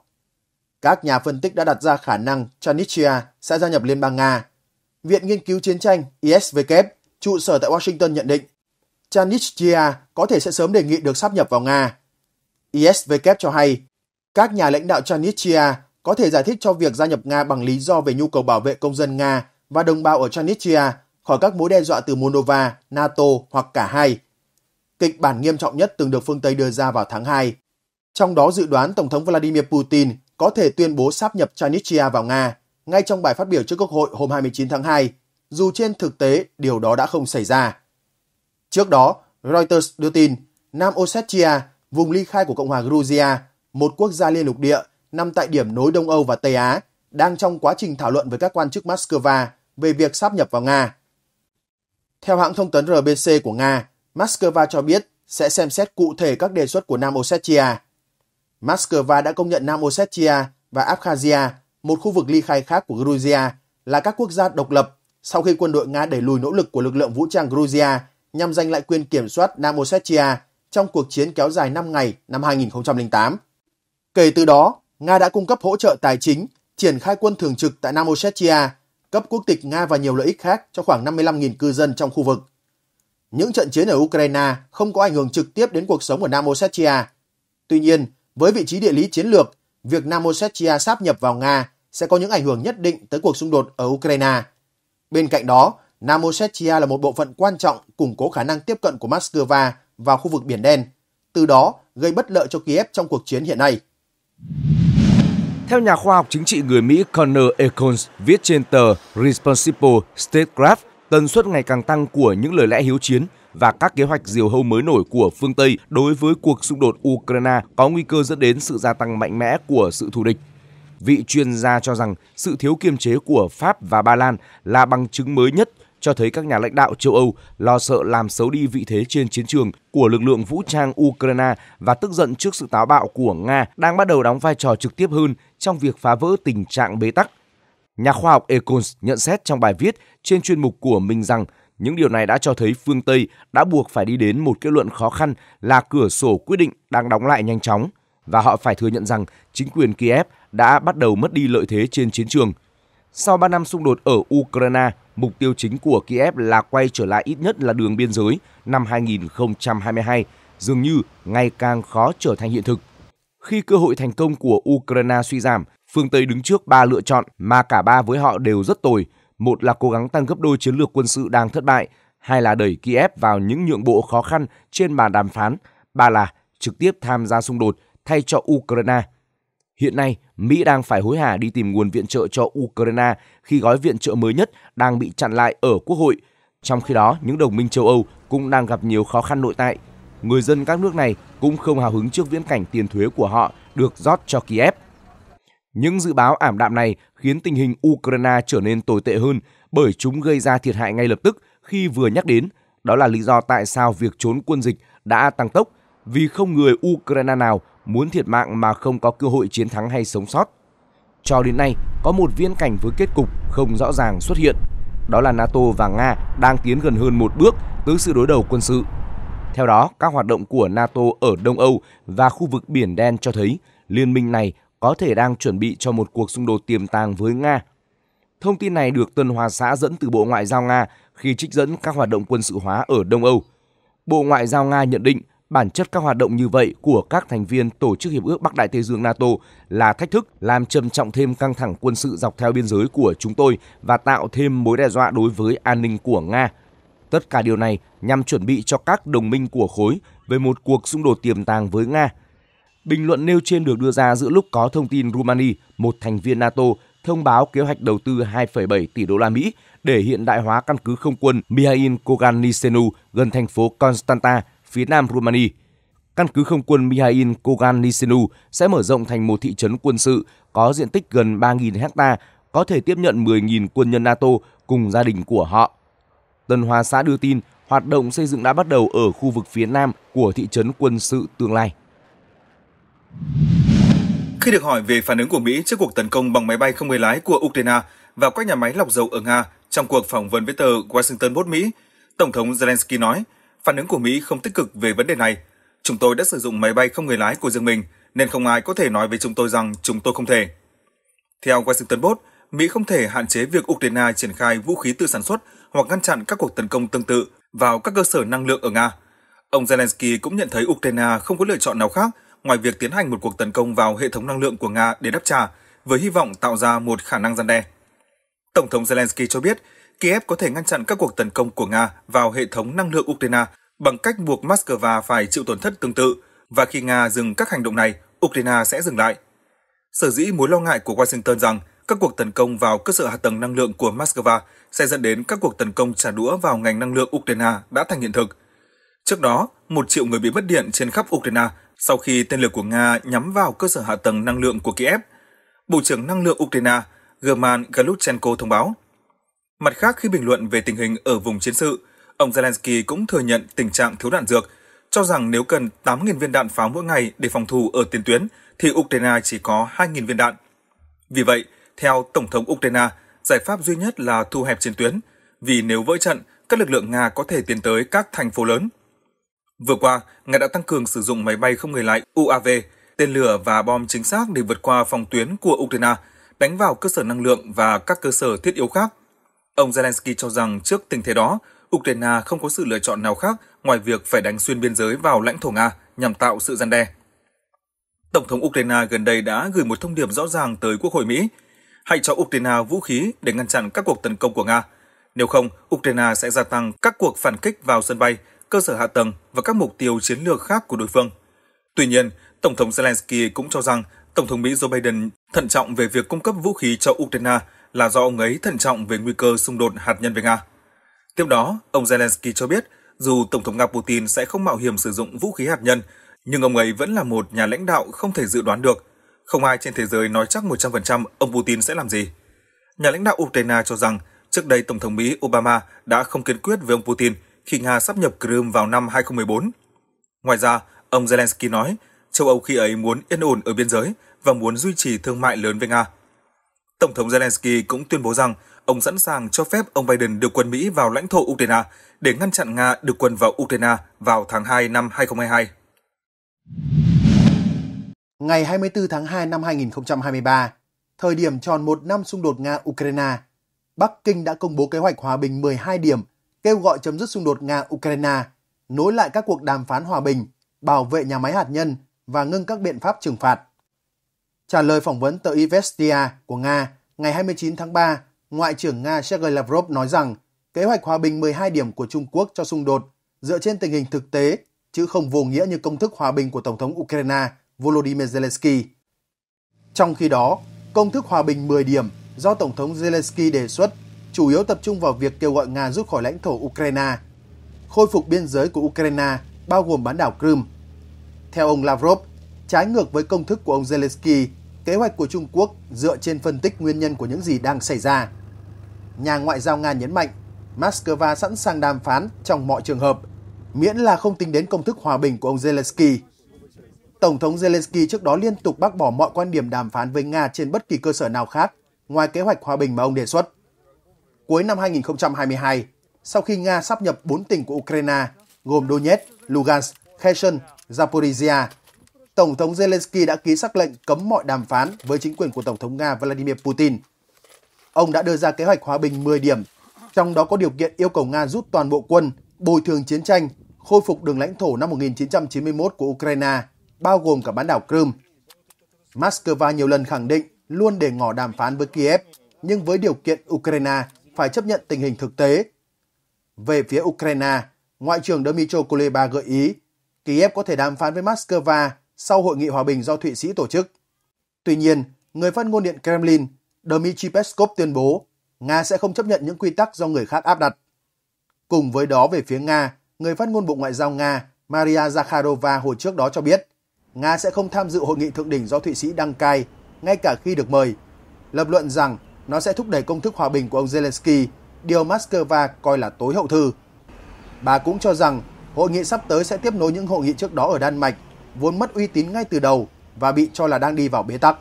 Các nhà phân tích đã đặt ra khả năng Chanitria sẽ gia nhập Liên bang Nga. Viện Nghiên cứu Chiến tranh ISVK, trụ sở tại Washington nhận định Chanitria có thể sẽ sớm đề nghị được sáp nhập vào Nga. ISVK cho hay, các nhà lãnh đạo Chanitria có thể giải thích cho việc gia nhập Nga bằng lý do về nhu cầu bảo vệ công dân Nga và đồng bào ở Chanitria khỏi các mối đe dọa từ Moldova, NATO hoặc cả hai. Kịch bản nghiêm trọng nhất từng được phương Tây đưa ra vào tháng 2. Trong đó dự đoán Tổng thống Vladimir Putin có thể tuyên bố sáp nhập Transnistria vào Nga ngay trong bài phát biểu trước Quốc hội hôm 29 tháng 2, dù trên thực tế điều đó đã không xảy ra. Trước đó, Reuters đưa tin Nam Ossetia, vùng ly khai của Cộng hòa Georgia, một quốc gia liên lục địa nằm tại điểm nối Đông Âu và Tây Á, đang trong quá trình thảo luận với các quan chức Moscow về việc sáp nhập vào Nga. Theo hãng thông tấn RBC của Nga, Moscow cho biết sẽ xem xét cụ thể các đề xuất của Nam Ossetia. Moscow đã công nhận Nam Ossetia và Abkhazia, một khu vực ly khai khác của Georgia, là các quốc gia độc lập sau khi quân đội Nga đẩy lùi nỗ lực của lực lượng vũ trang Georgia nhằm giành lại quyền kiểm soát Nam Ossetia trong cuộc chiến kéo dài 5 ngày năm 2008. Kể từ đó, Nga đã cung cấp hỗ trợ tài chính, triển khai quân thường trực tại Nam Ossetia cấp quốc tịch Nga và nhiều lợi ích khác cho khoảng 55.000 cư dân trong khu vực. Những trận chiến ở Ukraine không có ảnh hưởng trực tiếp đến cuộc sống ở Nam Ossetia. Tuy nhiên, với vị trí địa lý chiến lược, việc Nam Ossetia sáp nhập vào Nga sẽ có những ảnh hưởng nhất định tới cuộc xung đột ở Ukraine. Bên cạnh đó, Nam Ossetia là một bộ phận quan trọng củng cố khả năng tiếp cận của Moscow vào khu vực Biển Đen, từ đó gây bất lợi cho Kiev trong cuộc chiến hiện nay. Theo nhà khoa học chính trị người Mỹ Connor Econs viết trên tờ Responsible Statecraft, tần suất ngày càng tăng của những lời lẽ hiếu chiến và các kế hoạch diều hâu mới nổi của phương Tây đối với cuộc xung đột Ukraine có nguy cơ dẫn đến sự gia tăng mạnh mẽ của sự thù địch. Vị chuyên gia cho rằng sự thiếu kiềm chế của Pháp và Ba Lan là bằng chứng mới nhất cho thấy các nhà lãnh đạo châu Âu lo sợ làm xấu đi vị thế trên chiến trường của lực lượng vũ trang Ukraine và tức giận trước sự táo bạo của Nga đang bắt đầu đóng vai trò trực tiếp hơn trong việc phá vỡ tình trạng bế tắc. Nhà khoa học Econs nhận xét trong bài viết trên chuyên mục của mình rằng những điều này đã cho thấy phương Tây đã buộc phải đi đến một kết luận khó khăn là cửa sổ quyết định đang đóng lại nhanh chóng và họ phải thừa nhận rằng chính quyền Kiev đã bắt đầu mất đi lợi thế trên chiến trường. Sau 3 năm xung đột ở Ukraine, Mục tiêu chính của Kiev là quay trở lại ít nhất là đường biên giới năm 2022, dường như ngày càng khó trở thành hiện thực. Khi cơ hội thành công của Ukraine suy giảm, phương Tây đứng trước ba lựa chọn mà cả ba với họ đều rất tồi. Một là cố gắng tăng gấp đôi chiến lược quân sự đang thất bại, hai là đẩy Kiev vào những nhượng bộ khó khăn trên bàn đàm phán, ba là trực tiếp tham gia xung đột thay cho Ukraine. Hiện nay, Mỹ đang phải hối hả đi tìm nguồn viện trợ cho Ukraine khi gói viện trợ mới nhất đang bị chặn lại ở Quốc hội. Trong khi đó, những đồng minh châu Âu cũng đang gặp nhiều khó khăn nội tại. Người dân các nước này cũng không hào hứng trước viễn cảnh tiền thuế của họ được rót cho Kiev. Những dự báo ảm đạm này khiến tình hình Ukraine trở nên tồi tệ hơn bởi chúng gây ra thiệt hại ngay lập tức khi vừa nhắc đến. Đó là lý do tại sao việc trốn quân dịch đã tăng tốc vì không người Ukraine nào muốn thiệt mạng mà không có cơ hội chiến thắng hay sống sót. Cho đến nay, có một viễn cảnh với kết cục không rõ ràng xuất hiện. Đó là NATO và Nga đang tiến gần hơn một bước tới sự đối đầu quân sự. Theo đó, các hoạt động của NATO ở Đông Âu và khu vực Biển Đen cho thấy liên minh này có thể đang chuẩn bị cho một cuộc xung đột tiềm tàng với Nga. Thông tin này được Tân Hoa Xã dẫn từ Bộ Ngoại giao Nga khi trích dẫn các hoạt động quân sự hóa ở Đông Âu. Bộ Ngoại giao Nga nhận định bản chất các hoạt động như vậy của các thành viên tổ chức hiệp ước Bắc Đại Tây Dương NATO là thách thức làm trầm trọng thêm căng thẳng quân sự dọc theo biên giới của chúng tôi và tạo thêm mối đe dọa đối với an ninh của Nga. Tất cả điều này nhằm chuẩn bị cho các đồng minh của khối về một cuộc xung đột tiềm tàng với Nga. Bình luận nêu trên được đưa ra giữa lúc có thông tin Rumani, một thành viên NATO, thông báo kế hoạch đầu tư 2,7 tỷ đô la Mỹ để hiện đại hóa căn cứ không quân Mihail Kogan gần thành phố Constanta phía nam Romania. Căn cứ không quân Mihail Kogan Nisenu sẽ mở rộng thành một thị trấn quân sự có diện tích gần 3.000 ha, có thể tiếp nhận 10.000 quân nhân NATO cùng gia đình của họ. Tân Hoa xã đưa tin hoạt động xây dựng đã bắt đầu ở khu vực phía nam của thị trấn quân sự tương lai. Khi được hỏi về phản ứng của Mỹ trước cuộc tấn công bằng máy bay không người lái của Ukraine vào các nhà máy lọc dầu ở Nga trong cuộc phỏng vấn với tờ Washington Post Mỹ, Tổng thống Zelensky nói – phản ứng của Mỹ không tích cực về vấn đề này. Chúng tôi đã sử dụng máy bay không người lái của riêng mình, nên không ai có thể nói với chúng tôi rằng chúng tôi không thể. Theo Washington Post, Mỹ không thể hạn chế việc Ukraine triển khai vũ khí tự sản xuất hoặc ngăn chặn các cuộc tấn công tương tự vào các cơ sở năng lượng ở Nga. Ông Zelensky cũng nhận thấy Ukraine không có lựa chọn nào khác ngoài việc tiến hành một cuộc tấn công vào hệ thống năng lượng của Nga để đáp trả, với hy vọng tạo ra một khả năng gian đe. Tổng thống Zelensky cho biết Kiev có thể ngăn chặn các cuộc tấn công của Nga vào hệ thống năng lượng Ukraine bằng cách buộc Moscow phải chịu tổn thất tương tự, và khi Nga dừng các hành động này, Ukraine sẽ dừng lại. Sở dĩ mối lo ngại của Washington rằng các cuộc tấn công vào cơ sở hạ tầng năng lượng của Moscow sẽ dẫn đến các cuộc tấn công trả đũa vào ngành năng lượng Ukraine đã thành hiện thực. Trước đó, một triệu người bị mất điện trên khắp Ukraine sau khi tên lửa của Nga nhắm vào cơ sở hạ tầng năng lượng của Kiev. Bộ trưởng Năng lượng Ukraine German Galuchenko thông báo Mặt khác khi bình luận về tình hình ở vùng chiến sự, ông Zelensky cũng thừa nhận tình trạng thiếu đạn dược, cho rằng nếu cần 8.000 viên đạn pháo mỗi ngày để phòng thủ ở tiền tuyến thì Ukraine chỉ có 2.000 viên đạn. Vì vậy, theo Tổng thống Ukraine, giải pháp duy nhất là thu hẹp chiến tuyến, vì nếu vỡ trận, các lực lượng Nga có thể tiến tới các thành phố lớn. Vừa qua, Nga đã tăng cường sử dụng máy bay không người lái UAV, tên lửa và bom chính xác để vượt qua phòng tuyến của Ukraine, đánh vào cơ sở năng lượng và các cơ sở thiết yếu khác Ông Zelensky cho rằng trước tình thế đó, Ukraine không có sự lựa chọn nào khác ngoài việc phải đánh xuyên biên giới vào lãnh thổ Nga nhằm tạo sự gian đe. Tổng thống Ukraine gần đây đã gửi một thông điệp rõ ràng tới Quốc hội Mỹ. Hãy cho Ukraine vũ khí để ngăn chặn các cuộc tấn công của Nga. Nếu không, Ukraine sẽ gia tăng các cuộc phản kích vào sân bay, cơ sở hạ tầng và các mục tiêu chiến lược khác của đối phương. Tuy nhiên, Tổng thống Zelensky cũng cho rằng Tổng thống Mỹ Joe Biden thận trọng về việc cung cấp vũ khí cho Ukraine là do ông ấy thận trọng về nguy cơ xung đột hạt nhân với Nga. Tiếp đó, ông Zelensky cho biết dù Tổng thống Nga Putin sẽ không mạo hiểm sử dụng vũ khí hạt nhân, nhưng ông ấy vẫn là một nhà lãnh đạo không thể dự đoán được. Không ai trên thế giới nói chắc 100% ông Putin sẽ làm gì. Nhà lãnh đạo Ukraine cho rằng trước đây Tổng thống Mỹ Obama đã không kiên quyết với ông Putin khi Nga sắp nhập Crimea vào năm 2014. Ngoài ra, ông Zelensky nói châu Âu khi ấy muốn yên ổn ở biên giới và muốn duy trì thương mại lớn với Nga. Tổng thống Zelensky cũng tuyên bố rằng ông sẵn sàng cho phép ông Biden điều quân Mỹ vào lãnh thổ Ukraine để ngăn chặn Nga điều quân vào Ukraine vào tháng 2 năm 2022. Ngày 24 tháng 2 năm 2023, thời điểm tròn một năm xung đột Nga-Ukraine, Bắc Kinh đã công bố kế hoạch hòa bình 12 điểm kêu gọi chấm dứt xung đột Nga-Ukraine, nối lại các cuộc đàm phán hòa bình, bảo vệ nhà máy hạt nhân và ngưng các biện pháp trừng phạt. Trả lời phỏng vấn tờ Ivestia của Nga ngày 29 tháng 3, Ngoại trưởng Nga Sergei Lavrov nói rằng kế hoạch hòa bình 12 điểm của Trung Quốc cho xung đột dựa trên tình hình thực tế, chứ không vô nghĩa như công thức hòa bình của Tổng thống Ukraine Volodymyr Zelensky. Trong khi đó, công thức hòa bình 10 điểm do Tổng thống Zelensky đề xuất chủ yếu tập trung vào việc kêu gọi Nga rút khỏi lãnh thổ Ukraine, khôi phục biên giới của Ukraine bao gồm bán đảo Crimea. Theo ông Lavrov, trái ngược với công thức của ông Zelensky, kế hoạch của Trung Quốc dựa trên phân tích nguyên nhân của những gì đang xảy ra. Nhà ngoại giao Nga nhấn mạnh, Moscow sẵn sàng đàm phán trong mọi trường hợp, miễn là không tính đến công thức hòa bình của ông Zelensky. Tổng thống Zelensky trước đó liên tục bác bỏ mọi quan điểm đàm phán với Nga trên bất kỳ cơ sở nào khác ngoài kế hoạch hòa bình mà ông đề xuất. Cuối năm 2022, sau khi Nga sắp nhập 4 tỉnh của Ukraine gồm Donetsk, Lugansk, Kherson, Zaporizhia Tổng thống Zelensky đã ký sắc lệnh cấm mọi đàm phán với chính quyền của Tổng thống Nga Vladimir Putin. Ông đã đưa ra kế hoạch hòa bình 10 điểm, trong đó có điều kiện yêu cầu Nga rút toàn bộ quân, bồi thường chiến tranh, khôi phục đường lãnh thổ năm 1991 của Ukraine, bao gồm cả bán đảo Crimea. Moscow nhiều lần khẳng định luôn để ngỏ đàm phán với Kiev, nhưng với điều kiện Ukraine phải chấp nhận tình hình thực tế. Về phía Ukraine, Ngoại trưởng Dmytro Kuleba gợi ý Kiev có thể đàm phán với Moscow sau hội nghị hòa bình do Thụy Sĩ tổ chức. Tuy nhiên, người phát ngôn Điện Kremlin Dmitry Peskov tuyên bố Nga sẽ không chấp nhận những quy tắc do người khác áp đặt. Cùng với đó về phía Nga, người phát ngôn Bộ Ngoại giao Nga Maria Zakharova hồi trước đó cho biết Nga sẽ không tham dự hội nghị thượng đỉnh do Thụy Sĩ đăng cai ngay cả khi được mời, lập luận rằng nó sẽ thúc đẩy công thức hòa bình của ông Zelensky, điều Moscow coi là tối hậu thư. Bà cũng cho rằng hội nghị sắp tới sẽ tiếp nối những hội nghị trước đó ở Đan Mạch vốn mất uy tín ngay từ đầu và bị cho là đang đi vào bế tắc.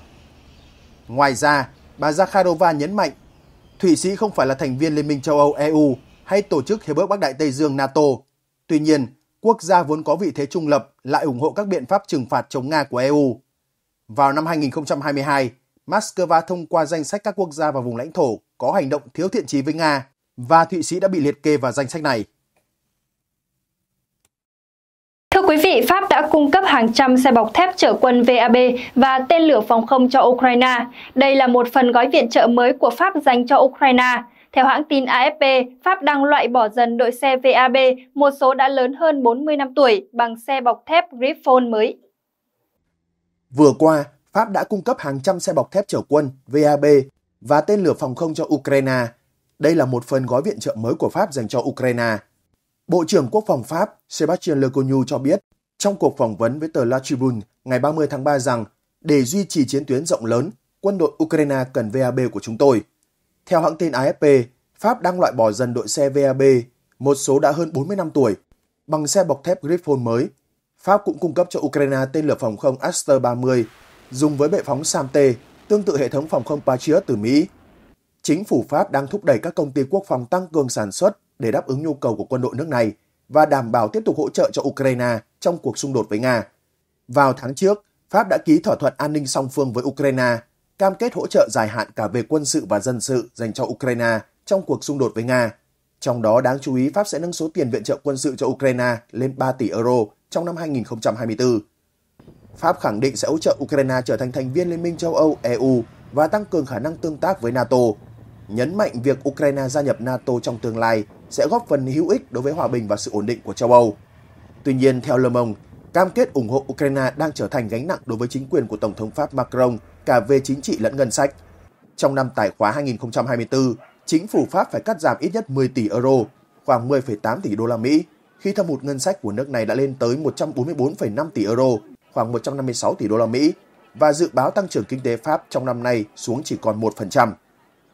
Ngoài ra, bà Zakharova nhấn mạnh Thụy Sĩ không phải là thành viên Liên minh châu Âu EU hay tổ chức Hiệp ước Bắc Đại Tây Dương NATO. Tuy nhiên, quốc gia vốn có vị thế trung lập lại ủng hộ các biện pháp trừng phạt chống Nga của EU. Vào năm 2022, Moscow thông qua danh sách các quốc gia và vùng lãnh thổ có hành động thiếu thiện trí với Nga và Thụy Sĩ đã bị liệt kê vào danh sách này. quý vị, Pháp đã cung cấp hàng trăm xe bọc thép chở quân VAB và tên lửa phòng không cho Ukraine. Đây là một phần gói viện trợ mới của Pháp dành cho Ukraine. Theo hãng tin AFP, Pháp đang loại bỏ dần đội xe VAB, một số đã lớn hơn 40 năm tuổi, bằng xe bọc thép Griffon mới. Vừa qua, Pháp đã cung cấp hàng trăm xe bọc thép chở quân VAB và tên lửa phòng không cho Ukraine. Đây là một phần gói viện trợ mới của Pháp dành cho Ukraine. Bộ trưởng Quốc phòng Pháp Sébastien Lecornu cho biết trong cuộc phỏng vấn với tờ La Tribune ngày 30 tháng 3 rằng để duy trì chiến tuyến rộng lớn, quân đội Ukraine cần VAB của chúng tôi. Theo hãng tin AFP, Pháp đang loại bỏ dần đội xe VAB, một số đã hơn 40 năm tuổi, bằng xe bọc thép Griffon mới. Pháp cũng cung cấp cho Ukraine tên lửa phòng không Aster 30, dùng với bệ phóng SAMT, tương tự hệ thống phòng không Patriot từ Mỹ. Chính phủ Pháp đang thúc đẩy các công ty quốc phòng tăng cường sản xuất để đáp ứng nhu cầu của quân đội nước này và đảm bảo tiếp tục hỗ trợ cho Ukraine trong cuộc xung đột với Nga. Vào tháng trước, Pháp đã ký thỏa thuận an ninh song phương với Ukraine, cam kết hỗ trợ dài hạn cả về quân sự và dân sự dành cho Ukraine trong cuộc xung đột với Nga. Trong đó đáng chú ý Pháp sẽ nâng số tiền viện trợ quân sự cho Ukraine lên 3 tỷ euro trong năm 2024. Pháp khẳng định sẽ hỗ trợ Ukraine trở thành thành viên Liên minh châu Âu EU và tăng cường khả năng tương tác với NATO, nhấn mạnh việc Ukraine gia nhập NATO trong tương lai sẽ góp phần hữu ích đối với hòa bình và sự ổn định của châu Âu. Tuy nhiên, theo Le Monde, cam kết ủng hộ Ukraine đang trở thành gánh nặng đối với chính quyền của Tổng thống Pháp Macron cả về chính trị lẫn ngân sách. Trong năm tài khóa 2024, chính phủ Pháp phải cắt giảm ít nhất 10 tỷ euro, khoảng 10,8 tỷ đô la Mỹ, khi thâm hụt ngân sách của nước này đã lên tới 144,5 tỷ euro, khoảng 156 tỷ đô la Mỹ, và dự báo tăng trưởng kinh tế Pháp trong năm nay xuống chỉ còn 1%.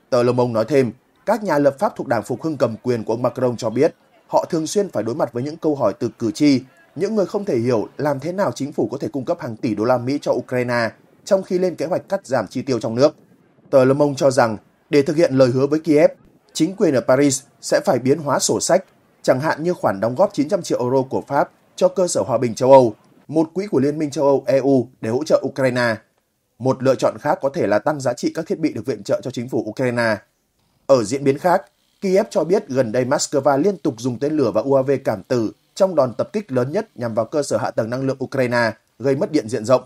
Tờ Le Monde nói thêm, các nhà lập pháp thuộc Đảng Phục hưng cầm quyền của ông Macron cho biết họ thường xuyên phải đối mặt với những câu hỏi từ cử tri, những người không thể hiểu làm thế nào chính phủ có thể cung cấp hàng tỷ đô la Mỹ cho Ukraine trong khi lên kế hoạch cắt giảm chi tiêu trong nước. Tờ Le Monde cho rằng để thực hiện lời hứa với Kiev, chính quyền ở Paris sẽ phải biến hóa sổ sách, chẳng hạn như khoản đóng góp 900 triệu euro của Pháp cho cơ sở hòa bình châu Âu, một quỹ của Liên minh châu Âu EU để hỗ trợ Ukraine. Một lựa chọn khác có thể là tăng giá trị các thiết bị được viện trợ cho chính phủ Ukraine ở diễn biến khác, Kiev cho biết gần đây Moscow liên tục dùng tên lửa và UAV cảm tử trong đòn tập kích lớn nhất nhằm vào cơ sở hạ tầng năng lượng Ukraine, gây mất điện diện rộng.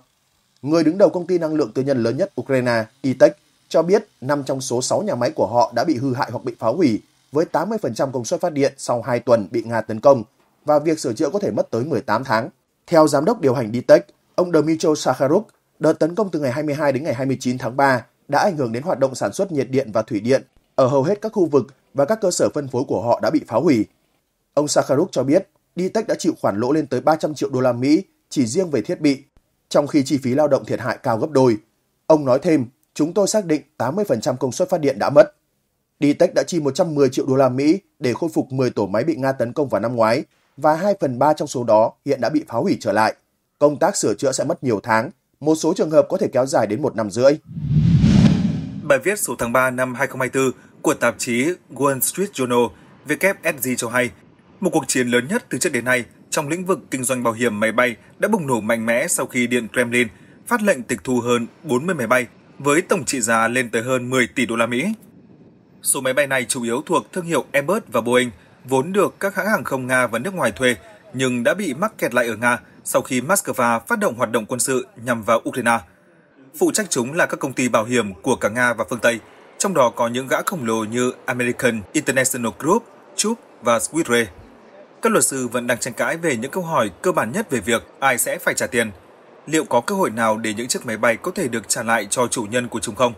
Người đứng đầu công ty năng lượng tư nhân lớn nhất Ukraine, ITEC, cho biết 5 trong số 6 nhà máy của họ đã bị hư hại hoặc bị phá hủy, với 80% công suất phát điện sau 2 tuần bị Nga tấn công, và việc sửa chữa có thể mất tới 18 tháng. Theo giám đốc điều hành DTEC, ông Dmitry Sakharov, đợt tấn công từ ngày 22 đến ngày 29 tháng 3 đã ảnh hưởng đến hoạt động sản xuất nhiệt điện và thủy điện ở hầu hết các khu vực và các cơ sở phân phối của họ đã bị phá hủy. Ông Sakharuk cho biết, Ditech đã chịu khoản lỗ lên tới 300 triệu đô la Mỹ chỉ riêng về thiết bị, trong khi chi phí lao động thiệt hại cao gấp đôi. Ông nói thêm, chúng tôi xác định 80% công suất phát điện đã mất. Ditech đã chi 110 triệu đô la Mỹ để khôi phục 10 tổ máy bị Nga tấn công vào năm ngoái và 2 phần 3 trong số đó hiện đã bị phá hủy trở lại. Công tác sửa chữa sẽ mất nhiều tháng, một số trường hợp có thể kéo dài đến một năm rưỡi. Bài viết số tháng 3 năm 2024 của tạp chí Wall Street Journal WSG cho hay, một cuộc chiến lớn nhất từ trước đến nay trong lĩnh vực kinh doanh bảo hiểm máy bay đã bùng nổ mạnh mẽ sau khi Điện Kremlin phát lệnh tịch thu hơn 40 máy bay với tổng trị giá lên tới hơn 10 tỷ đô la Mỹ. Số máy bay này chủ yếu thuộc thương hiệu Airbus và Boeing, vốn được các hãng hàng không Nga và nước ngoài thuê, nhưng đã bị mắc kẹt lại ở Nga sau khi Moscow phát động hoạt động quân sự nhằm vào Ukraine – phụ trách chúng là các công ty bảo hiểm của cả Nga và phương Tây, trong đó có những gã khổng lồ như American International Group, Chubb và Squidray. Các luật sư vẫn đang tranh cãi về những câu hỏi cơ bản nhất về việc ai sẽ phải trả tiền. Liệu có cơ hội nào để những chiếc máy bay có thể được trả lại cho chủ nhân của chúng không?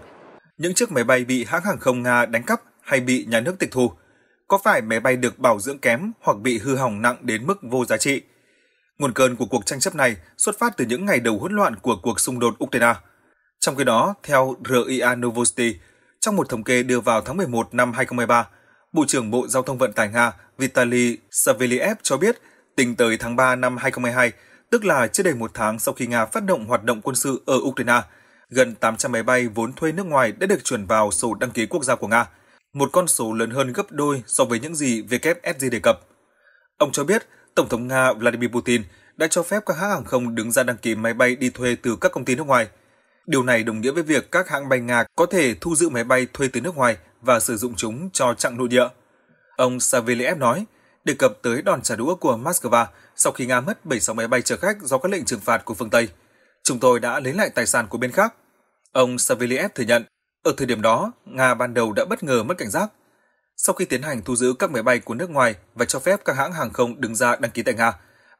Những chiếc máy bay bị hãng hàng không Nga đánh cắp hay bị nhà nước tịch thu? Có phải máy bay được bảo dưỡng kém hoặc bị hư hỏng nặng đến mức vô giá trị? Nguồn cơn của cuộc tranh chấp này xuất phát từ những ngày đầu hỗn loạn của cuộc xung đột Ukraine – trong khi đó, theo RIA Novosti, trong một thống kê đưa vào tháng 11 năm 2023, Bộ trưởng Bộ Giao thông Vận tải Nga Vitaly Savelyev cho biết, tính tới tháng 3 năm 2022, tức là chưa đầy một tháng sau khi Nga phát động hoạt động quân sự ở Ukraine, gần 800 máy bay vốn thuê nước ngoài đã được chuyển vào sổ đăng ký quốc gia của Nga, một con số lớn hơn gấp đôi so với những gì WFSG đề cập. Ông cho biết, Tổng thống Nga Vladimir Putin đã cho phép các hãng hàng không đứng ra đăng ký máy bay đi thuê từ các công ty nước ngoài – Điều này đồng nghĩa với việc các hãng bay Nga có thể thu giữ máy bay thuê từ nước ngoài và sử dụng chúng cho chặng nội địa. Ông Saveliev nói, đề cập tới đòn trả đũa của Moscow sau khi Nga mất 76 máy bay chở khách do các lệnh trừng phạt của phương Tây. Chúng tôi đã lấy lại tài sản của bên khác. Ông Saveliev thừa nhận, ở thời điểm đó, Nga ban đầu đã bất ngờ mất cảnh giác. Sau khi tiến hành thu giữ các máy bay của nước ngoài và cho phép các hãng hàng không đứng ra đăng ký tại Nga,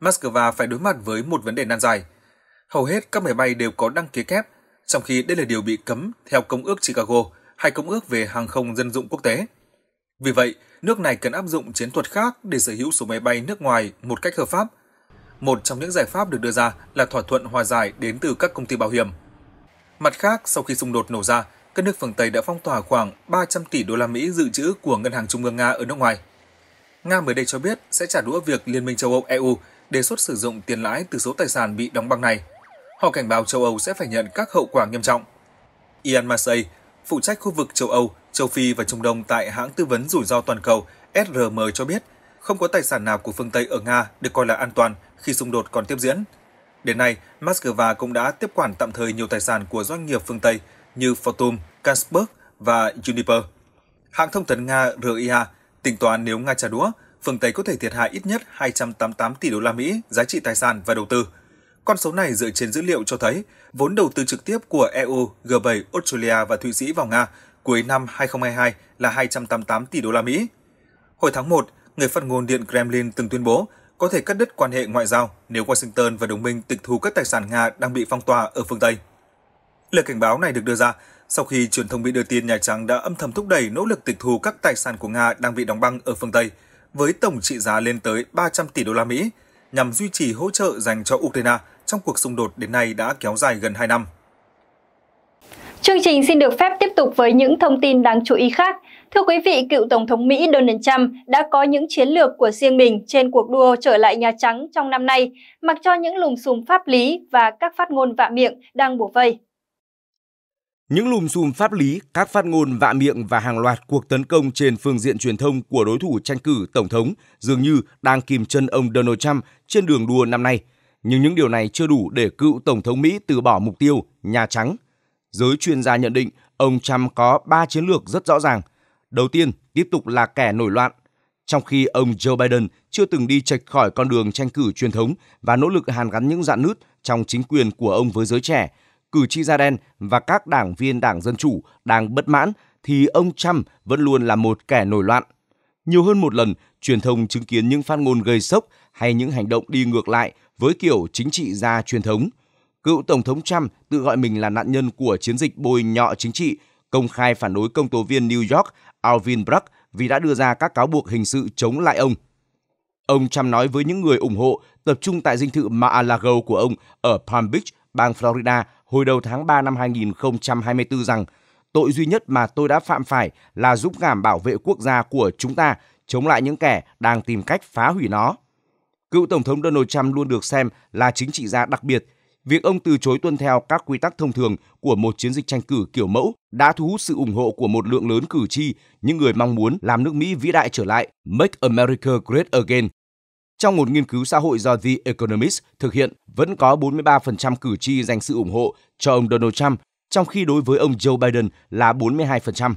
Moscow phải đối mặt với một vấn đề nan giải. Hầu hết các máy bay đều có đăng ký kép trong khi đây là điều bị cấm theo Công ước Chicago hay Công ước về hàng không dân dụng quốc tế. Vì vậy, nước này cần áp dụng chiến thuật khác để sở hữu số máy bay nước ngoài một cách hợp pháp. Một trong những giải pháp được đưa ra là thỏa thuận hòa giải đến từ các công ty bảo hiểm. Mặt khác, sau khi xung đột nổ ra, các nước phương Tây đã phong tỏa khoảng 300 tỷ đô la Mỹ dự trữ của Ngân hàng Trung ương Nga ở nước ngoài. Nga mới đây cho biết sẽ trả đũa việc Liên minh châu Âu EU đề xuất sử dụng tiền lãi từ số tài sản bị đóng băng này Họ cảnh báo châu Âu sẽ phải nhận các hậu quả nghiêm trọng. Ian Massey, phụ trách khu vực châu Âu, châu Phi và Trung Đông tại hãng tư vấn rủi ro toàn cầu SRM cho biết, không có tài sản nào của phương Tây ở Nga được coi là an toàn khi xung đột còn tiếp diễn. Đến nay, Moscow cũng đã tiếp quản tạm thời nhiều tài sản của doanh nghiệp phương Tây như Fortum, Kasperg và Uniper. Hãng thông tấn Nga RIA tính toán nếu Nga trả đũa, phương Tây có thể thiệt hại ít nhất 288 tỷ đô la Mỹ giá trị tài sản và đầu tư – con số này dựa trên dữ liệu cho thấy vốn đầu tư trực tiếp của EU, G7, Australia và Thụy Sĩ vào Nga cuối năm 2022 là 288 tỷ đô la Mỹ. Hồi tháng 1, người phát ngôn Điện Kremlin từng tuyên bố có thể cắt đứt quan hệ ngoại giao nếu Washington và đồng minh tịch thu các tài sản Nga đang bị phong tỏa ở phương Tây. Lời cảnh báo này được đưa ra sau khi truyền thông bị đưa tin Nhà Trắng đã âm thầm thúc đẩy nỗ lực tịch thu các tài sản của Nga đang bị đóng băng ở phương Tây với tổng trị giá lên tới 300 tỷ đô la Mỹ nhằm duy trì hỗ trợ dành cho Ukraine – trong cuộc xung đột đến nay đã kéo dài gần 2 năm. Chương trình xin được phép tiếp tục với những thông tin đáng chú ý khác. Thưa quý vị, cựu Tổng thống Mỹ Donald Trump đã có những chiến lược của riêng mình trên cuộc đua trở lại Nhà Trắng trong năm nay, mặc cho những lùm xùm pháp lý và các phát ngôn vạ miệng đang bổ vây. Những lùm xùm pháp lý, các phát ngôn vạ miệng và hàng loạt cuộc tấn công trên phương diện truyền thông của đối thủ tranh cử Tổng thống dường như đang kìm chân ông Donald Trump trên đường đua năm nay – nhưng những điều này chưa đủ để cựu Tổng thống Mỹ từ bỏ mục tiêu Nhà Trắng. Giới chuyên gia nhận định ông Trump có 3 chiến lược rất rõ ràng. Đầu tiên, tiếp tục là kẻ nổi loạn, trong khi ông Joe Biden chưa từng đi trạch khỏi con đường tranh cử truyền thống và nỗ lực hàn gắn những dạn nứt trong chính quyền của ông với giới trẻ, cử tri da đen và các đảng viên đảng Dân Chủ đang bất mãn thì ông Trump vẫn luôn là một kẻ nổi loạn. Nhiều hơn một lần, truyền thông chứng kiến những phát ngôn gây sốc hay những hành động đi ngược lại với kiểu chính trị gia truyền thống. Cựu Tổng thống Trump tự gọi mình là nạn nhân của chiến dịch bồi nhọ chính trị, công khai phản đối công tố viên New York Alvin Bragg vì đã đưa ra các cáo buộc hình sự chống lại ông. Ông Trump nói với những người ủng hộ tập trung tại dinh thự Mar-a-Lago của ông ở Palm Beach, bang Florida hồi đầu tháng 3 năm 2024 rằng tội duy nhất mà tôi đã phạm phải là giúp cảm bảo vệ quốc gia của chúng ta chống lại những kẻ đang tìm cách phá hủy nó. Cựu Tổng thống Donald Trump luôn được xem là chính trị gia đặc biệt. Việc ông từ chối tuân theo các quy tắc thông thường của một chiến dịch tranh cử kiểu mẫu đã thu hút sự ủng hộ của một lượng lớn cử tri, những người mong muốn làm nước Mỹ vĩ đại trở lại, Make America Great Again. Trong một nghiên cứu xã hội do The Economist thực hiện, vẫn có 43% cử tri dành sự ủng hộ cho ông Donald Trump, trong khi đối với ông Joe Biden là 42%.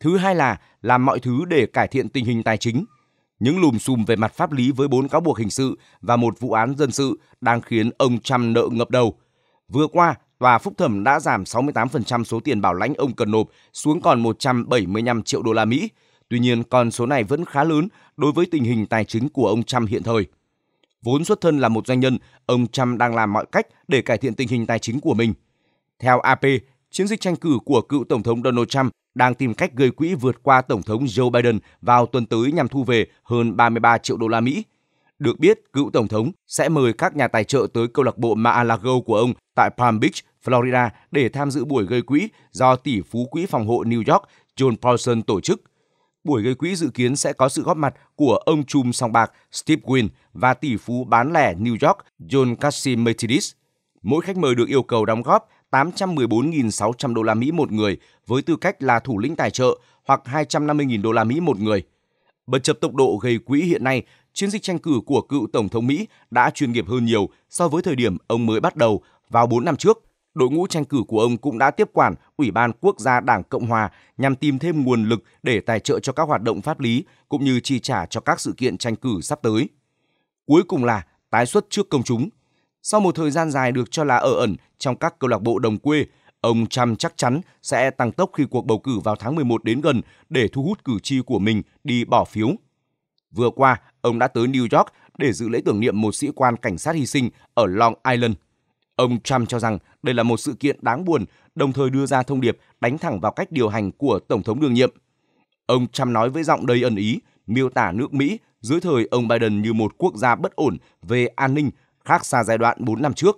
Thứ hai là làm mọi thứ để cải thiện tình hình tài chính – những lùm xùm về mặt pháp lý với bốn cáo buộc hình sự và một vụ án dân sự đang khiến ông Trump nợ ngập đầu. Vừa qua, tòa phúc thẩm đã giảm 68% số tiền bảo lãnh ông cần nộp xuống còn 175 triệu đô la Mỹ. Tuy nhiên, con số này vẫn khá lớn đối với tình hình tài chính của ông Trump hiện thời. Vốn xuất thân là một doanh nhân, ông Trump đang làm mọi cách để cải thiện tình hình tài chính của mình. Theo AP, chiến dịch tranh cử của cựu Tổng thống Donald Trump đang tìm cách gây quỹ vượt qua Tổng thống Joe Biden vào tuần tới nhằm thu về hơn 33 triệu đô la Mỹ. Được biết, cựu Tổng thống sẽ mời các nhà tài trợ tới câu lạc bộ Mar-a-Lago của ông tại Palm Beach, Florida để tham dự buổi gây quỹ do tỷ phú quỹ phòng hộ New York John Paulson tổ chức. Buổi gây quỹ dự kiến sẽ có sự góp mặt của ông trùm sòng bạc Steve Wynn và tỷ phú bán lẻ New York John Cassimetides. Mỗi khách mời được yêu cầu đóng góp 814.600 đô la Mỹ một người với tư cách là thủ lĩnh tài trợ hoặc 250.000 đô la Mỹ một người. Bất chấp tốc độ gây quỹ hiện nay, chiến dịch tranh cử của cựu tổng thống Mỹ đã chuyên nghiệp hơn nhiều so với thời điểm ông mới bắt đầu vào 4 năm trước. Đội ngũ tranh cử của ông cũng đã tiếp quản Ủy ban Quốc gia Đảng Cộng hòa nhằm tìm thêm nguồn lực để tài trợ cho các hoạt động pháp lý cũng như chi trả cho các sự kiện tranh cử sắp tới. Cuối cùng là tái xuất trước công chúng sau một thời gian dài được cho là ở ẩn trong các câu lạc bộ đồng quê, ông Trump chắc chắn sẽ tăng tốc khi cuộc bầu cử vào tháng 11 đến gần để thu hút cử tri của mình đi bỏ phiếu. Vừa qua, ông đã tới New York để dự lễ tưởng niệm một sĩ quan cảnh sát hy sinh ở Long Island. Ông Trump cho rằng đây là một sự kiện đáng buồn, đồng thời đưa ra thông điệp đánh thẳng vào cách điều hành của Tổng thống đương nhiệm. Ông Trump nói với giọng đầy ẩn ý, miêu tả nước Mỹ dưới thời ông Biden như một quốc gia bất ổn về an ninh khác xa giai đoạn 4 năm trước.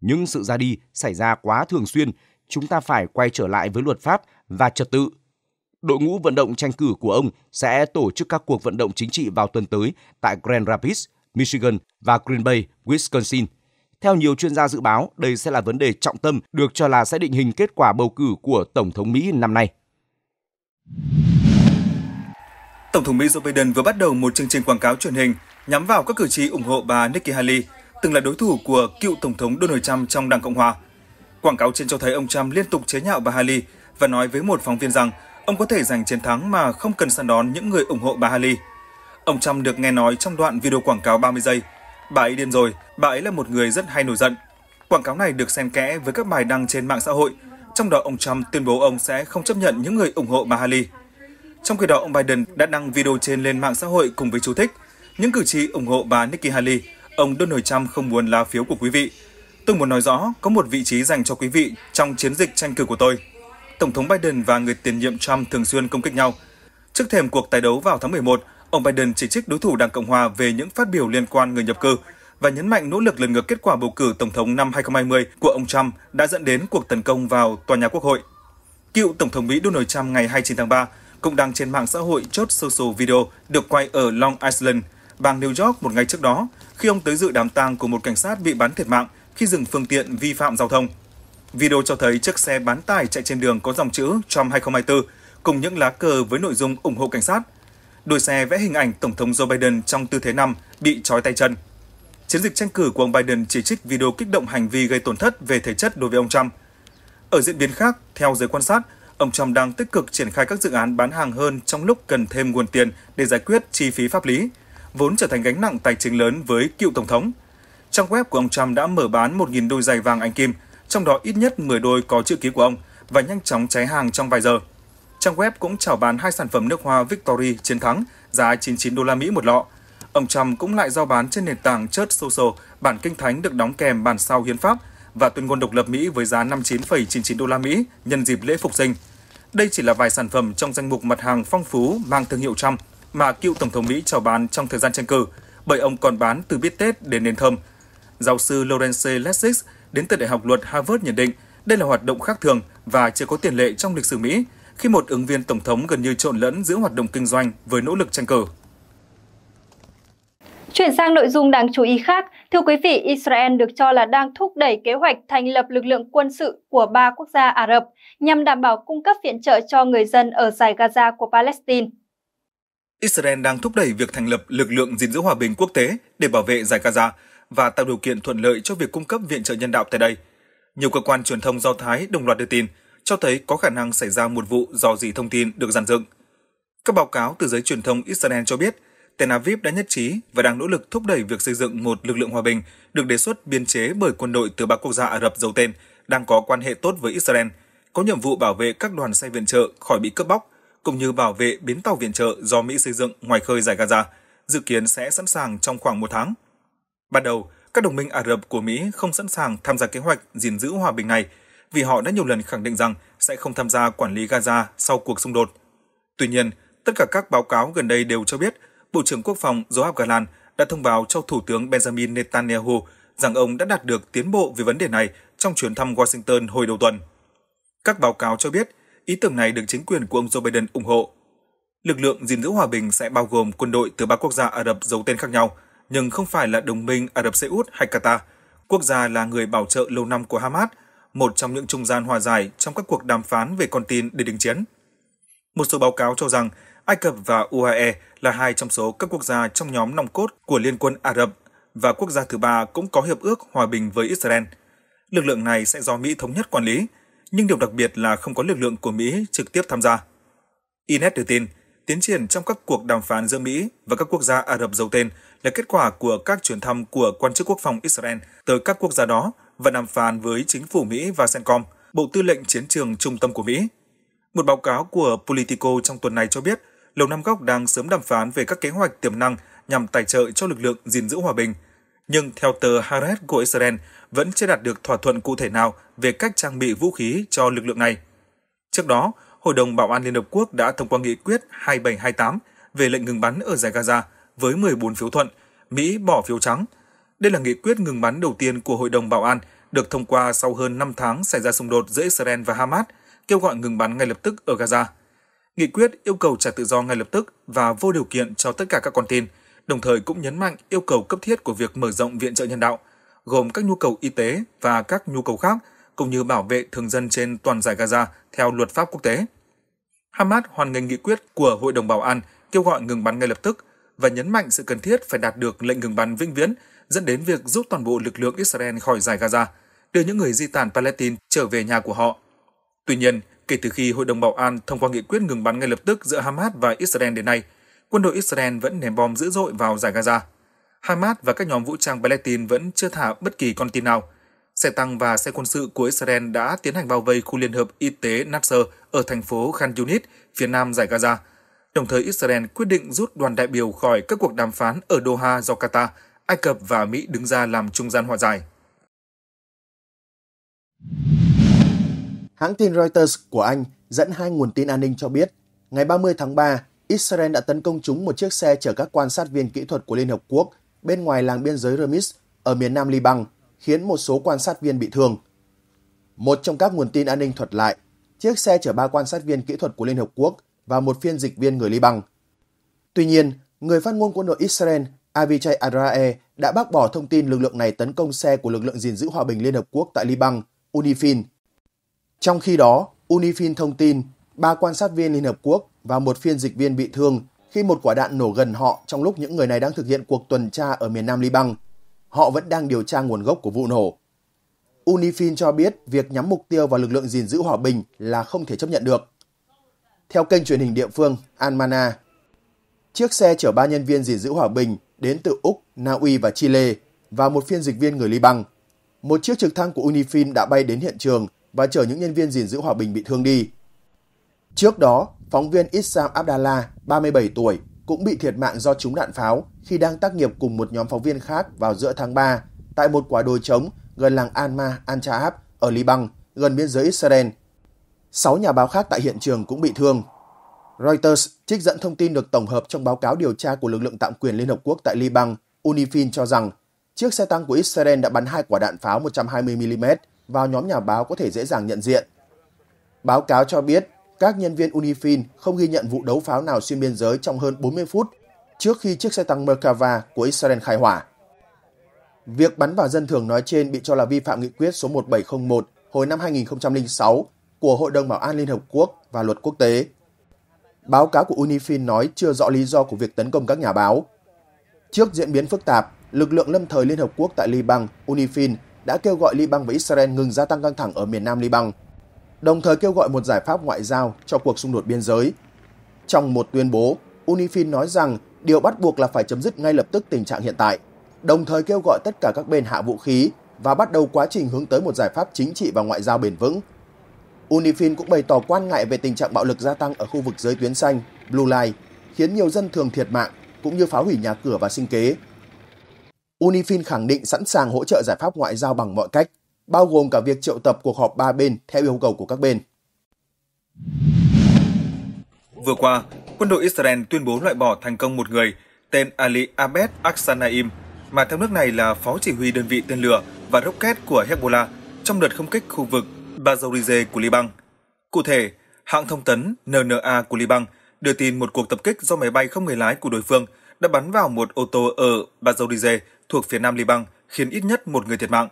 Nhưng sự ra đi xảy ra quá thường xuyên, chúng ta phải quay trở lại với luật pháp và trật tự. Đội ngũ vận động tranh cử của ông sẽ tổ chức các cuộc vận động chính trị vào tuần tới tại Grand Rapids, Michigan và Green Bay, Wisconsin. Theo nhiều chuyên gia dự báo, đây sẽ là vấn đề trọng tâm được cho là sẽ định hình kết quả bầu cử của Tổng thống Mỹ năm nay. Tổng thống Mỹ Joe Biden vừa bắt đầu một chương trình quảng cáo truyền hình nhắm vào các cử tri ủng hộ bà Nikki Haley từng là đối thủ của cựu Tổng thống Donald Trump trong Đảng Cộng Hòa. Quảng cáo trên cho thấy ông Trump liên tục chế nhạo bà Haley và nói với một phóng viên rằng ông có thể giành chiến thắng mà không cần săn đón những người ủng hộ bà Haley. Ông Trump được nghe nói trong đoạn video quảng cáo 30 giây. Bà ấy điên rồi, bà ấy là một người rất hay nổi giận. Quảng cáo này được xen kẽ với các bài đăng trên mạng xã hội, trong đó ông Trump tuyên bố ông sẽ không chấp nhận những người ủng hộ bà Haley. Trong khi đó, ông Biden đã đăng video trên lên mạng xã hội cùng với chú thích những cử tri ủng hộ bà Nikki Haley ông Donald Trump không muốn lá phiếu của quý vị. Tôi muốn nói rõ, có một vị trí dành cho quý vị trong chiến dịch tranh cử của tôi. Tổng thống Biden và người tiền nhiệm Trump thường xuyên công kích nhau. Trước thềm cuộc tái đấu vào tháng 11, ông Biden chỉ trích đối thủ Đảng Cộng Hòa về những phát biểu liên quan người nhập cư và nhấn mạnh nỗ lực lật ngược kết quả bầu cử Tổng thống năm 2020 của ông Trump đã dẫn đến cuộc tấn công vào tòa nhà Quốc hội. Cựu Tổng thống Mỹ Donald Trump ngày 29 tháng 3 cũng đăng trên mạng xã hội chốt social video được quay ở Long Island, bang New York một ngày trước đó khi ông tới dự đám tang của một cảnh sát bị bắn thiệt mạng khi dừng phương tiện vi phạm giao thông. Video cho thấy chiếc xe bán tải chạy trên đường có dòng chữ Trump 2024 cùng những lá cờ với nội dung ủng hộ cảnh sát. Đôi xe vẽ hình ảnh Tổng thống Joe Biden trong tư thế nằm bị trói tay chân. Chiến dịch tranh cử của ông Biden chỉ trích video kích động hành vi gây tổn thất về thể chất đối với ông Trump. Ở diễn biến khác, theo giới quan sát, ông Trump đang tích cực triển khai các dự án bán hàng hơn trong lúc cần thêm nguồn tiền để giải quyết chi phí pháp lý – vốn trở thành gánh nặng tài chính lớn với cựu Tổng thống. Trang web của ông Trump đã mở bán 1.000 đôi giày vàng Anh Kim, trong đó ít nhất 10 đôi có chữ ký của ông và nhanh chóng cháy hàng trong vài giờ. Trang web cũng chào bán hai sản phẩm nước hoa Victory chiến thắng giá 99 đô la Mỹ một lọ. Ông Trump cũng lại giao bán trên nền tảng Church Social bản kinh thánh được đóng kèm bản sao hiến pháp và tuyên ngôn độc lập Mỹ với giá 59,99 đô la Mỹ nhân dịp lễ phục sinh. Đây chỉ là vài sản phẩm trong danh mục mặt hàng phong phú mang thương hiệu Trump mà cựu Tổng thống Mỹ chào bán trong thời gian tranh cử, bởi ông còn bán từ biết Tết đến nến thơm. Giáo sư Lawrence Lessig đến từ Đại học Luật Harvard nhận định đây là hoạt động khác thường và chưa có tiền lệ trong lịch sử Mỹ khi một ứng viên Tổng thống gần như trộn lẫn giữa hoạt động kinh doanh với nỗ lực tranh cử. Chuyển sang nội dung đáng chú ý khác, thưa quý vị, Israel được cho là đang thúc đẩy kế hoạch thành lập lực lượng quân sự của ba quốc gia Ả Rập nhằm đảm bảo cung cấp viện trợ cho người dân ở giải Gaza của Palestine. Israel đang thúc đẩy việc thành lập lực lượng gìn giữ hòa bình quốc tế để bảo vệ giải Gaza và tạo điều kiện thuận lợi cho việc cung cấp viện trợ nhân đạo tại đây. Nhiều cơ quan truyền thông do Thái đồng loạt đưa tin cho thấy có khả năng xảy ra một vụ dò dỉ thông tin được dàn dựng. Các báo cáo từ giới truyền thông Israel cho biết, Tel Aviv đã nhất trí và đang nỗ lực thúc đẩy việc xây dựng một lực lượng hòa bình được đề xuất biên chế bởi quân đội từ ba quốc gia Ả Rập giàu tên đang có quan hệ tốt với Israel, có nhiệm vụ bảo vệ các đoàn xe viện trợ khỏi bị cướp bóc cũng như bảo vệ bến tàu viện trợ do Mỹ xây dựng ngoài khơi giải Gaza, dự kiến sẽ sẵn sàng trong khoảng một tháng. Ban đầu, các đồng minh Ả Rập của Mỹ không sẵn sàng tham gia kế hoạch gìn giữ hòa bình này vì họ đã nhiều lần khẳng định rằng sẽ không tham gia quản lý Gaza sau cuộc xung đột. Tuy nhiên, tất cả các báo cáo gần đây đều cho biết Bộ trưởng Quốc phòng Joab Galan đã thông báo cho Thủ tướng Benjamin Netanyahu rằng ông đã đạt được tiến bộ về vấn đề này trong chuyến thăm Washington hồi đầu tuần. Các báo cáo cho biết ý tưởng này được chính quyền của ông Joe Biden ủng hộ. Lực lượng gìn giữ hòa bình sẽ bao gồm quân đội từ ba quốc gia Ả Rập giấu tên khác nhau, nhưng không phải là đồng minh Ả Rập Xê Út hay Qatar. Quốc gia là người bảo trợ lâu năm của Hamas, một trong những trung gian hòa giải trong các cuộc đàm phán về con tin để đình chiến. Một số báo cáo cho rằng Ai Cập và UAE là hai trong số các quốc gia trong nhóm nòng cốt của Liên quân Ả Rập và quốc gia thứ ba cũng có hiệp ước hòa bình với Israel. Lực lượng này sẽ do Mỹ thống nhất quản lý, nhưng điều đặc biệt là không có lực lượng của Mỹ trực tiếp tham gia. Inet đưa tin, tiến triển trong các cuộc đàm phán giữa Mỹ và các quốc gia Ả Rập giấu tên là kết quả của các chuyến thăm của quan chức quốc phòng Israel tới các quốc gia đó và đàm phán với chính phủ Mỹ và CENTCOM, Bộ Tư lệnh Chiến trường Trung tâm của Mỹ. Một báo cáo của Politico trong tuần này cho biết, Lầu Năm Góc đang sớm đàm phán về các kế hoạch tiềm năng nhằm tài trợ cho lực lượng gìn giữ hòa bình nhưng theo tờ Haaretz của Israel vẫn chưa đạt được thỏa thuận cụ thể nào về cách trang bị vũ khí cho lực lượng này. Trước đó, Hội đồng Bảo an Liên Hợp Quốc đã thông qua nghị quyết 2728 về lệnh ngừng bắn ở giải Gaza với 14 phiếu thuận, Mỹ bỏ phiếu trắng. Đây là nghị quyết ngừng bắn đầu tiên của Hội đồng Bảo an được thông qua sau hơn 5 tháng xảy ra xung đột giữa Israel và Hamas, kêu gọi ngừng bắn ngay lập tức ở Gaza. Nghị quyết yêu cầu trả tự do ngay lập tức và vô điều kiện cho tất cả các con tin – đồng thời cũng nhấn mạnh yêu cầu cấp thiết của việc mở rộng viện trợ nhân đạo, gồm các nhu cầu y tế và các nhu cầu khác, cũng như bảo vệ thường dân trên toàn giải Gaza theo luật pháp quốc tế. Hamas hoàn ngành nghị quyết của Hội đồng Bảo an kêu gọi ngừng bắn ngay lập tức và nhấn mạnh sự cần thiết phải đạt được lệnh ngừng bắn vĩnh viễn dẫn đến việc rút toàn bộ lực lượng Israel khỏi giải Gaza, đưa những người di tản Palestine trở về nhà của họ. Tuy nhiên, kể từ khi Hội đồng Bảo an thông qua nghị quyết ngừng bắn ngay lập tức giữa Hamas và Israel đến nay, quân đội Israel vẫn ném bom dữ dội vào giải Gaza. Hamas và các nhóm vũ trang Palestine vẫn chưa thả bất kỳ con tin nào. Xe tăng và xe quân sự của Israel đã tiến hành bao vây khu liên hợp y tế Nasser ở thành phố Khan Yunis, phía nam giải Gaza. Đồng thời Israel quyết định rút đoàn đại biểu khỏi các cuộc đàm phán ở Doha do Qatar, Ai Cập và Mỹ đứng ra làm trung gian hòa giải. Hãng tin Reuters của Anh dẫn hai nguồn tin an ninh cho biết, ngày 30 tháng 3, Israel đã tấn công trúng một chiếc xe chở các quan sát viên kỹ thuật của Liên Hợp Quốc bên ngoài làng biên giới Remis ở miền nam Liban, khiến một số quan sát viên bị thương. Một trong các nguồn tin an ninh thuật lại, chiếc xe chở ba quan sát viên kỹ thuật của Liên Hợp Quốc và một phiên dịch viên người Liban. Tuy nhiên, người phát ngôn quân đội Israel Avichai Arae đã bác bỏ thông tin lực lượng này tấn công xe của lực lượng gìn giữ hòa bình Liên Hợp Quốc tại Liban, UNIFIL. Trong khi đó, UNIFIL thông tin ba quan sát viên Liên Hợp Quốc và một phiên dịch viên bị thương khi một quả đạn nổ gần họ trong lúc những người này đang thực hiện cuộc tuần tra ở miền Nam Liban. Họ vẫn đang điều tra nguồn gốc của vụ nổ. Unifin cho biết việc nhắm mục tiêu vào lực lượng gìn giữ hòa bình là không thể chấp nhận được. Theo kênh truyền hình địa phương Almana, chiếc xe chở ba nhân viên gìn giữ hòa bình đến từ Úc, Na Uy và Chile và một phiên dịch viên người Liban. Một chiếc trực thăng của Unifin đã bay đến hiện trường và chở những nhân viên gìn giữ hòa bình bị thương đi. Trước đó, phóng viên Issam Abdallah, 37 tuổi, cũng bị thiệt mạng do trúng đạn pháo khi đang tác nghiệp cùng một nhóm phóng viên khác vào giữa tháng 3 tại một quả đồi trống gần làng Alma al ở Liban, gần biên giới Israel. Sáu nhà báo khác tại hiện trường cũng bị thương. Reuters trích dẫn thông tin được tổng hợp trong báo cáo điều tra của lực lượng tạm quyền Liên Hợp Quốc tại Liban, Unifin cho rằng chiếc xe tăng của Israel đã bắn hai quả đạn pháo 120mm vào nhóm nhà báo có thể dễ dàng nhận diện. Báo cáo cho biết các nhân viên Unifin không ghi nhận vụ đấu pháo nào xuyên biên giới trong hơn 40 phút trước khi chiếc xe tăng Merkava của Israel khai hỏa. Việc bắn vào dân thường nói trên bị cho là vi phạm nghị quyết số 1701 hồi năm 2006 của Hội đồng Bảo an Liên Hợp Quốc và luật quốc tế. Báo cáo của Unifin nói chưa rõ lý do của việc tấn công các nhà báo. Trước diễn biến phức tạp, lực lượng lâm thời Liên Hợp Quốc tại Liban, Unifin, đã kêu gọi Liban và Israel ngừng gia tăng căng thẳng ở miền nam Liban – đồng thời kêu gọi một giải pháp ngoại giao cho cuộc xung đột biên giới. Trong một tuyên bố, UNIFIL nói rằng điều bắt buộc là phải chấm dứt ngay lập tức tình trạng hiện tại, đồng thời kêu gọi tất cả các bên hạ vũ khí và bắt đầu quá trình hướng tới một giải pháp chính trị và ngoại giao bền vững. UNIFIL cũng bày tỏ quan ngại về tình trạng bạo lực gia tăng ở khu vực giới tuyến xanh, Blue Line, khiến nhiều dân thường thiệt mạng cũng như phá hủy nhà cửa và sinh kế. UNIFIL khẳng định sẵn sàng hỗ trợ giải pháp ngoại giao bằng mọi cách – bao gồm cả việc triệu tập cuộc họp ba bên theo yêu cầu của các bên. Vừa qua, quân đội Israel tuyên bố loại bỏ thành công một người tên Ali Abed Aksanaim, mà theo nước này là phó chỉ huy đơn vị tên lửa và rocket của Hezbollah trong đợt không kích khu vực Bazorize của Liban. Cụ thể, hãng thông tấn NNA của Liban đưa tin một cuộc tập kích do máy bay không người lái của đối phương đã bắn vào một ô tô ở Bazorize thuộc phía nam Liban khiến ít nhất một người thiệt mạng.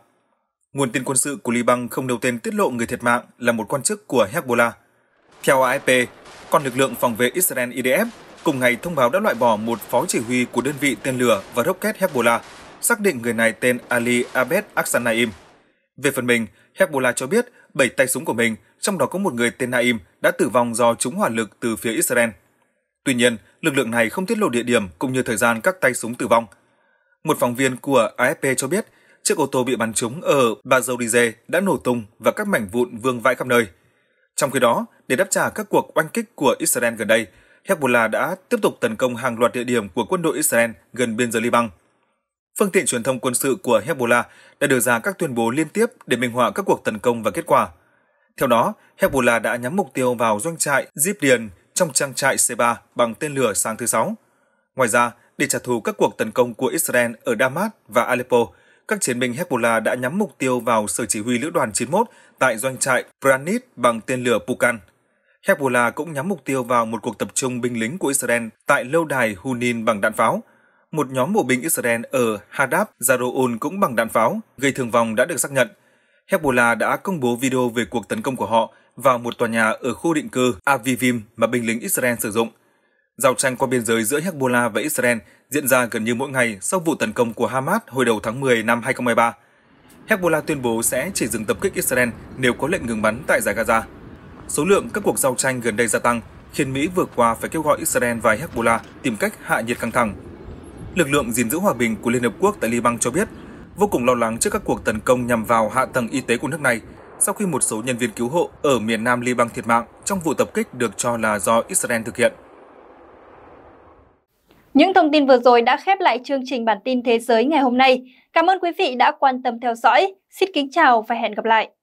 Nguồn tin quân sự của Liban không nêu tên tiết lộ người thiệt mạng là một quan chức của Hezbollah. Theo AFP, còn lực lượng phòng vệ Israel IDF cùng ngày thông báo đã loại bỏ một phó chỉ huy của đơn vị tên lửa và rocket Hezbollah, xác định người này tên Ali Abed Aksanaim. Về phần mình, Hezbollah cho biết bảy tay súng của mình, trong đó có một người tên Naim đã tử vong do trúng hỏa lực từ phía Israel. Tuy nhiên, lực lượng này không tiết lộ địa điểm cũng như thời gian các tay súng tử vong. Một phóng viên của AFP cho biết chiếc ô tô bị bắn trúng ở Bazorize đã nổ tung và các mảnh vụn vương vãi khắp nơi. Trong khi đó, để đáp trả các cuộc oanh kích của Israel gần đây, Hezbollah đã tiếp tục tấn công hàng loạt địa điểm của quân đội Israel gần biên giới Liban. Phương tiện truyền thông quân sự của Hezbollah đã đưa ra các tuyên bố liên tiếp để minh họa các cuộc tấn công và kết quả. Theo đó, Hezbollah đã nhắm mục tiêu vào doanh trại Zipdian trong trang trại C3 bằng tên lửa sáng thứ Sáu. Ngoài ra, để trả thù các cuộc tấn công của Israel ở Damas và Aleppo, các chiến binh Hezbollah đã nhắm mục tiêu vào sở chỉ huy lữ đoàn 91 tại doanh trại Branit bằng tên lửa Pukan. Hezbollah cũng nhắm mục tiêu vào một cuộc tập trung binh lính của Israel tại lâu đài Hunin bằng đạn pháo. Một nhóm bộ binh Israel ở Hadab Zaroun cũng bằng đạn pháo, gây thương vong đã được xác nhận. Hezbollah đã công bố video về cuộc tấn công của họ vào một tòa nhà ở khu định cư Avivim mà binh lính Israel sử dụng. Giao tranh qua biên giới giữa Hezbollah và Israel diễn ra gần như mỗi ngày sau vụ tấn công của Hamas hồi đầu tháng 10 năm 2023. Hezbollah tuyên bố sẽ chỉ dừng tập kích Israel nếu có lệnh ngừng bắn tại giải Gaza. Số lượng các cuộc giao tranh gần đây gia tăng, khiến Mỹ vừa qua phải kêu gọi Israel và Hezbollah tìm cách hạ nhiệt căng thẳng. Lực lượng gìn giữ hòa bình của Liên Hợp Quốc tại Liban cho biết vô cùng lo lắng trước các cuộc tấn công nhằm vào hạ tầng y tế của nước này sau khi một số nhân viên cứu hộ ở miền nam Liban thiệt mạng trong vụ tập kích được cho là do Israel thực hiện. Những thông tin vừa rồi đã khép lại chương trình bản tin thế giới ngày hôm nay. Cảm ơn quý vị đã quan tâm theo dõi. Xin kính chào và hẹn gặp lại.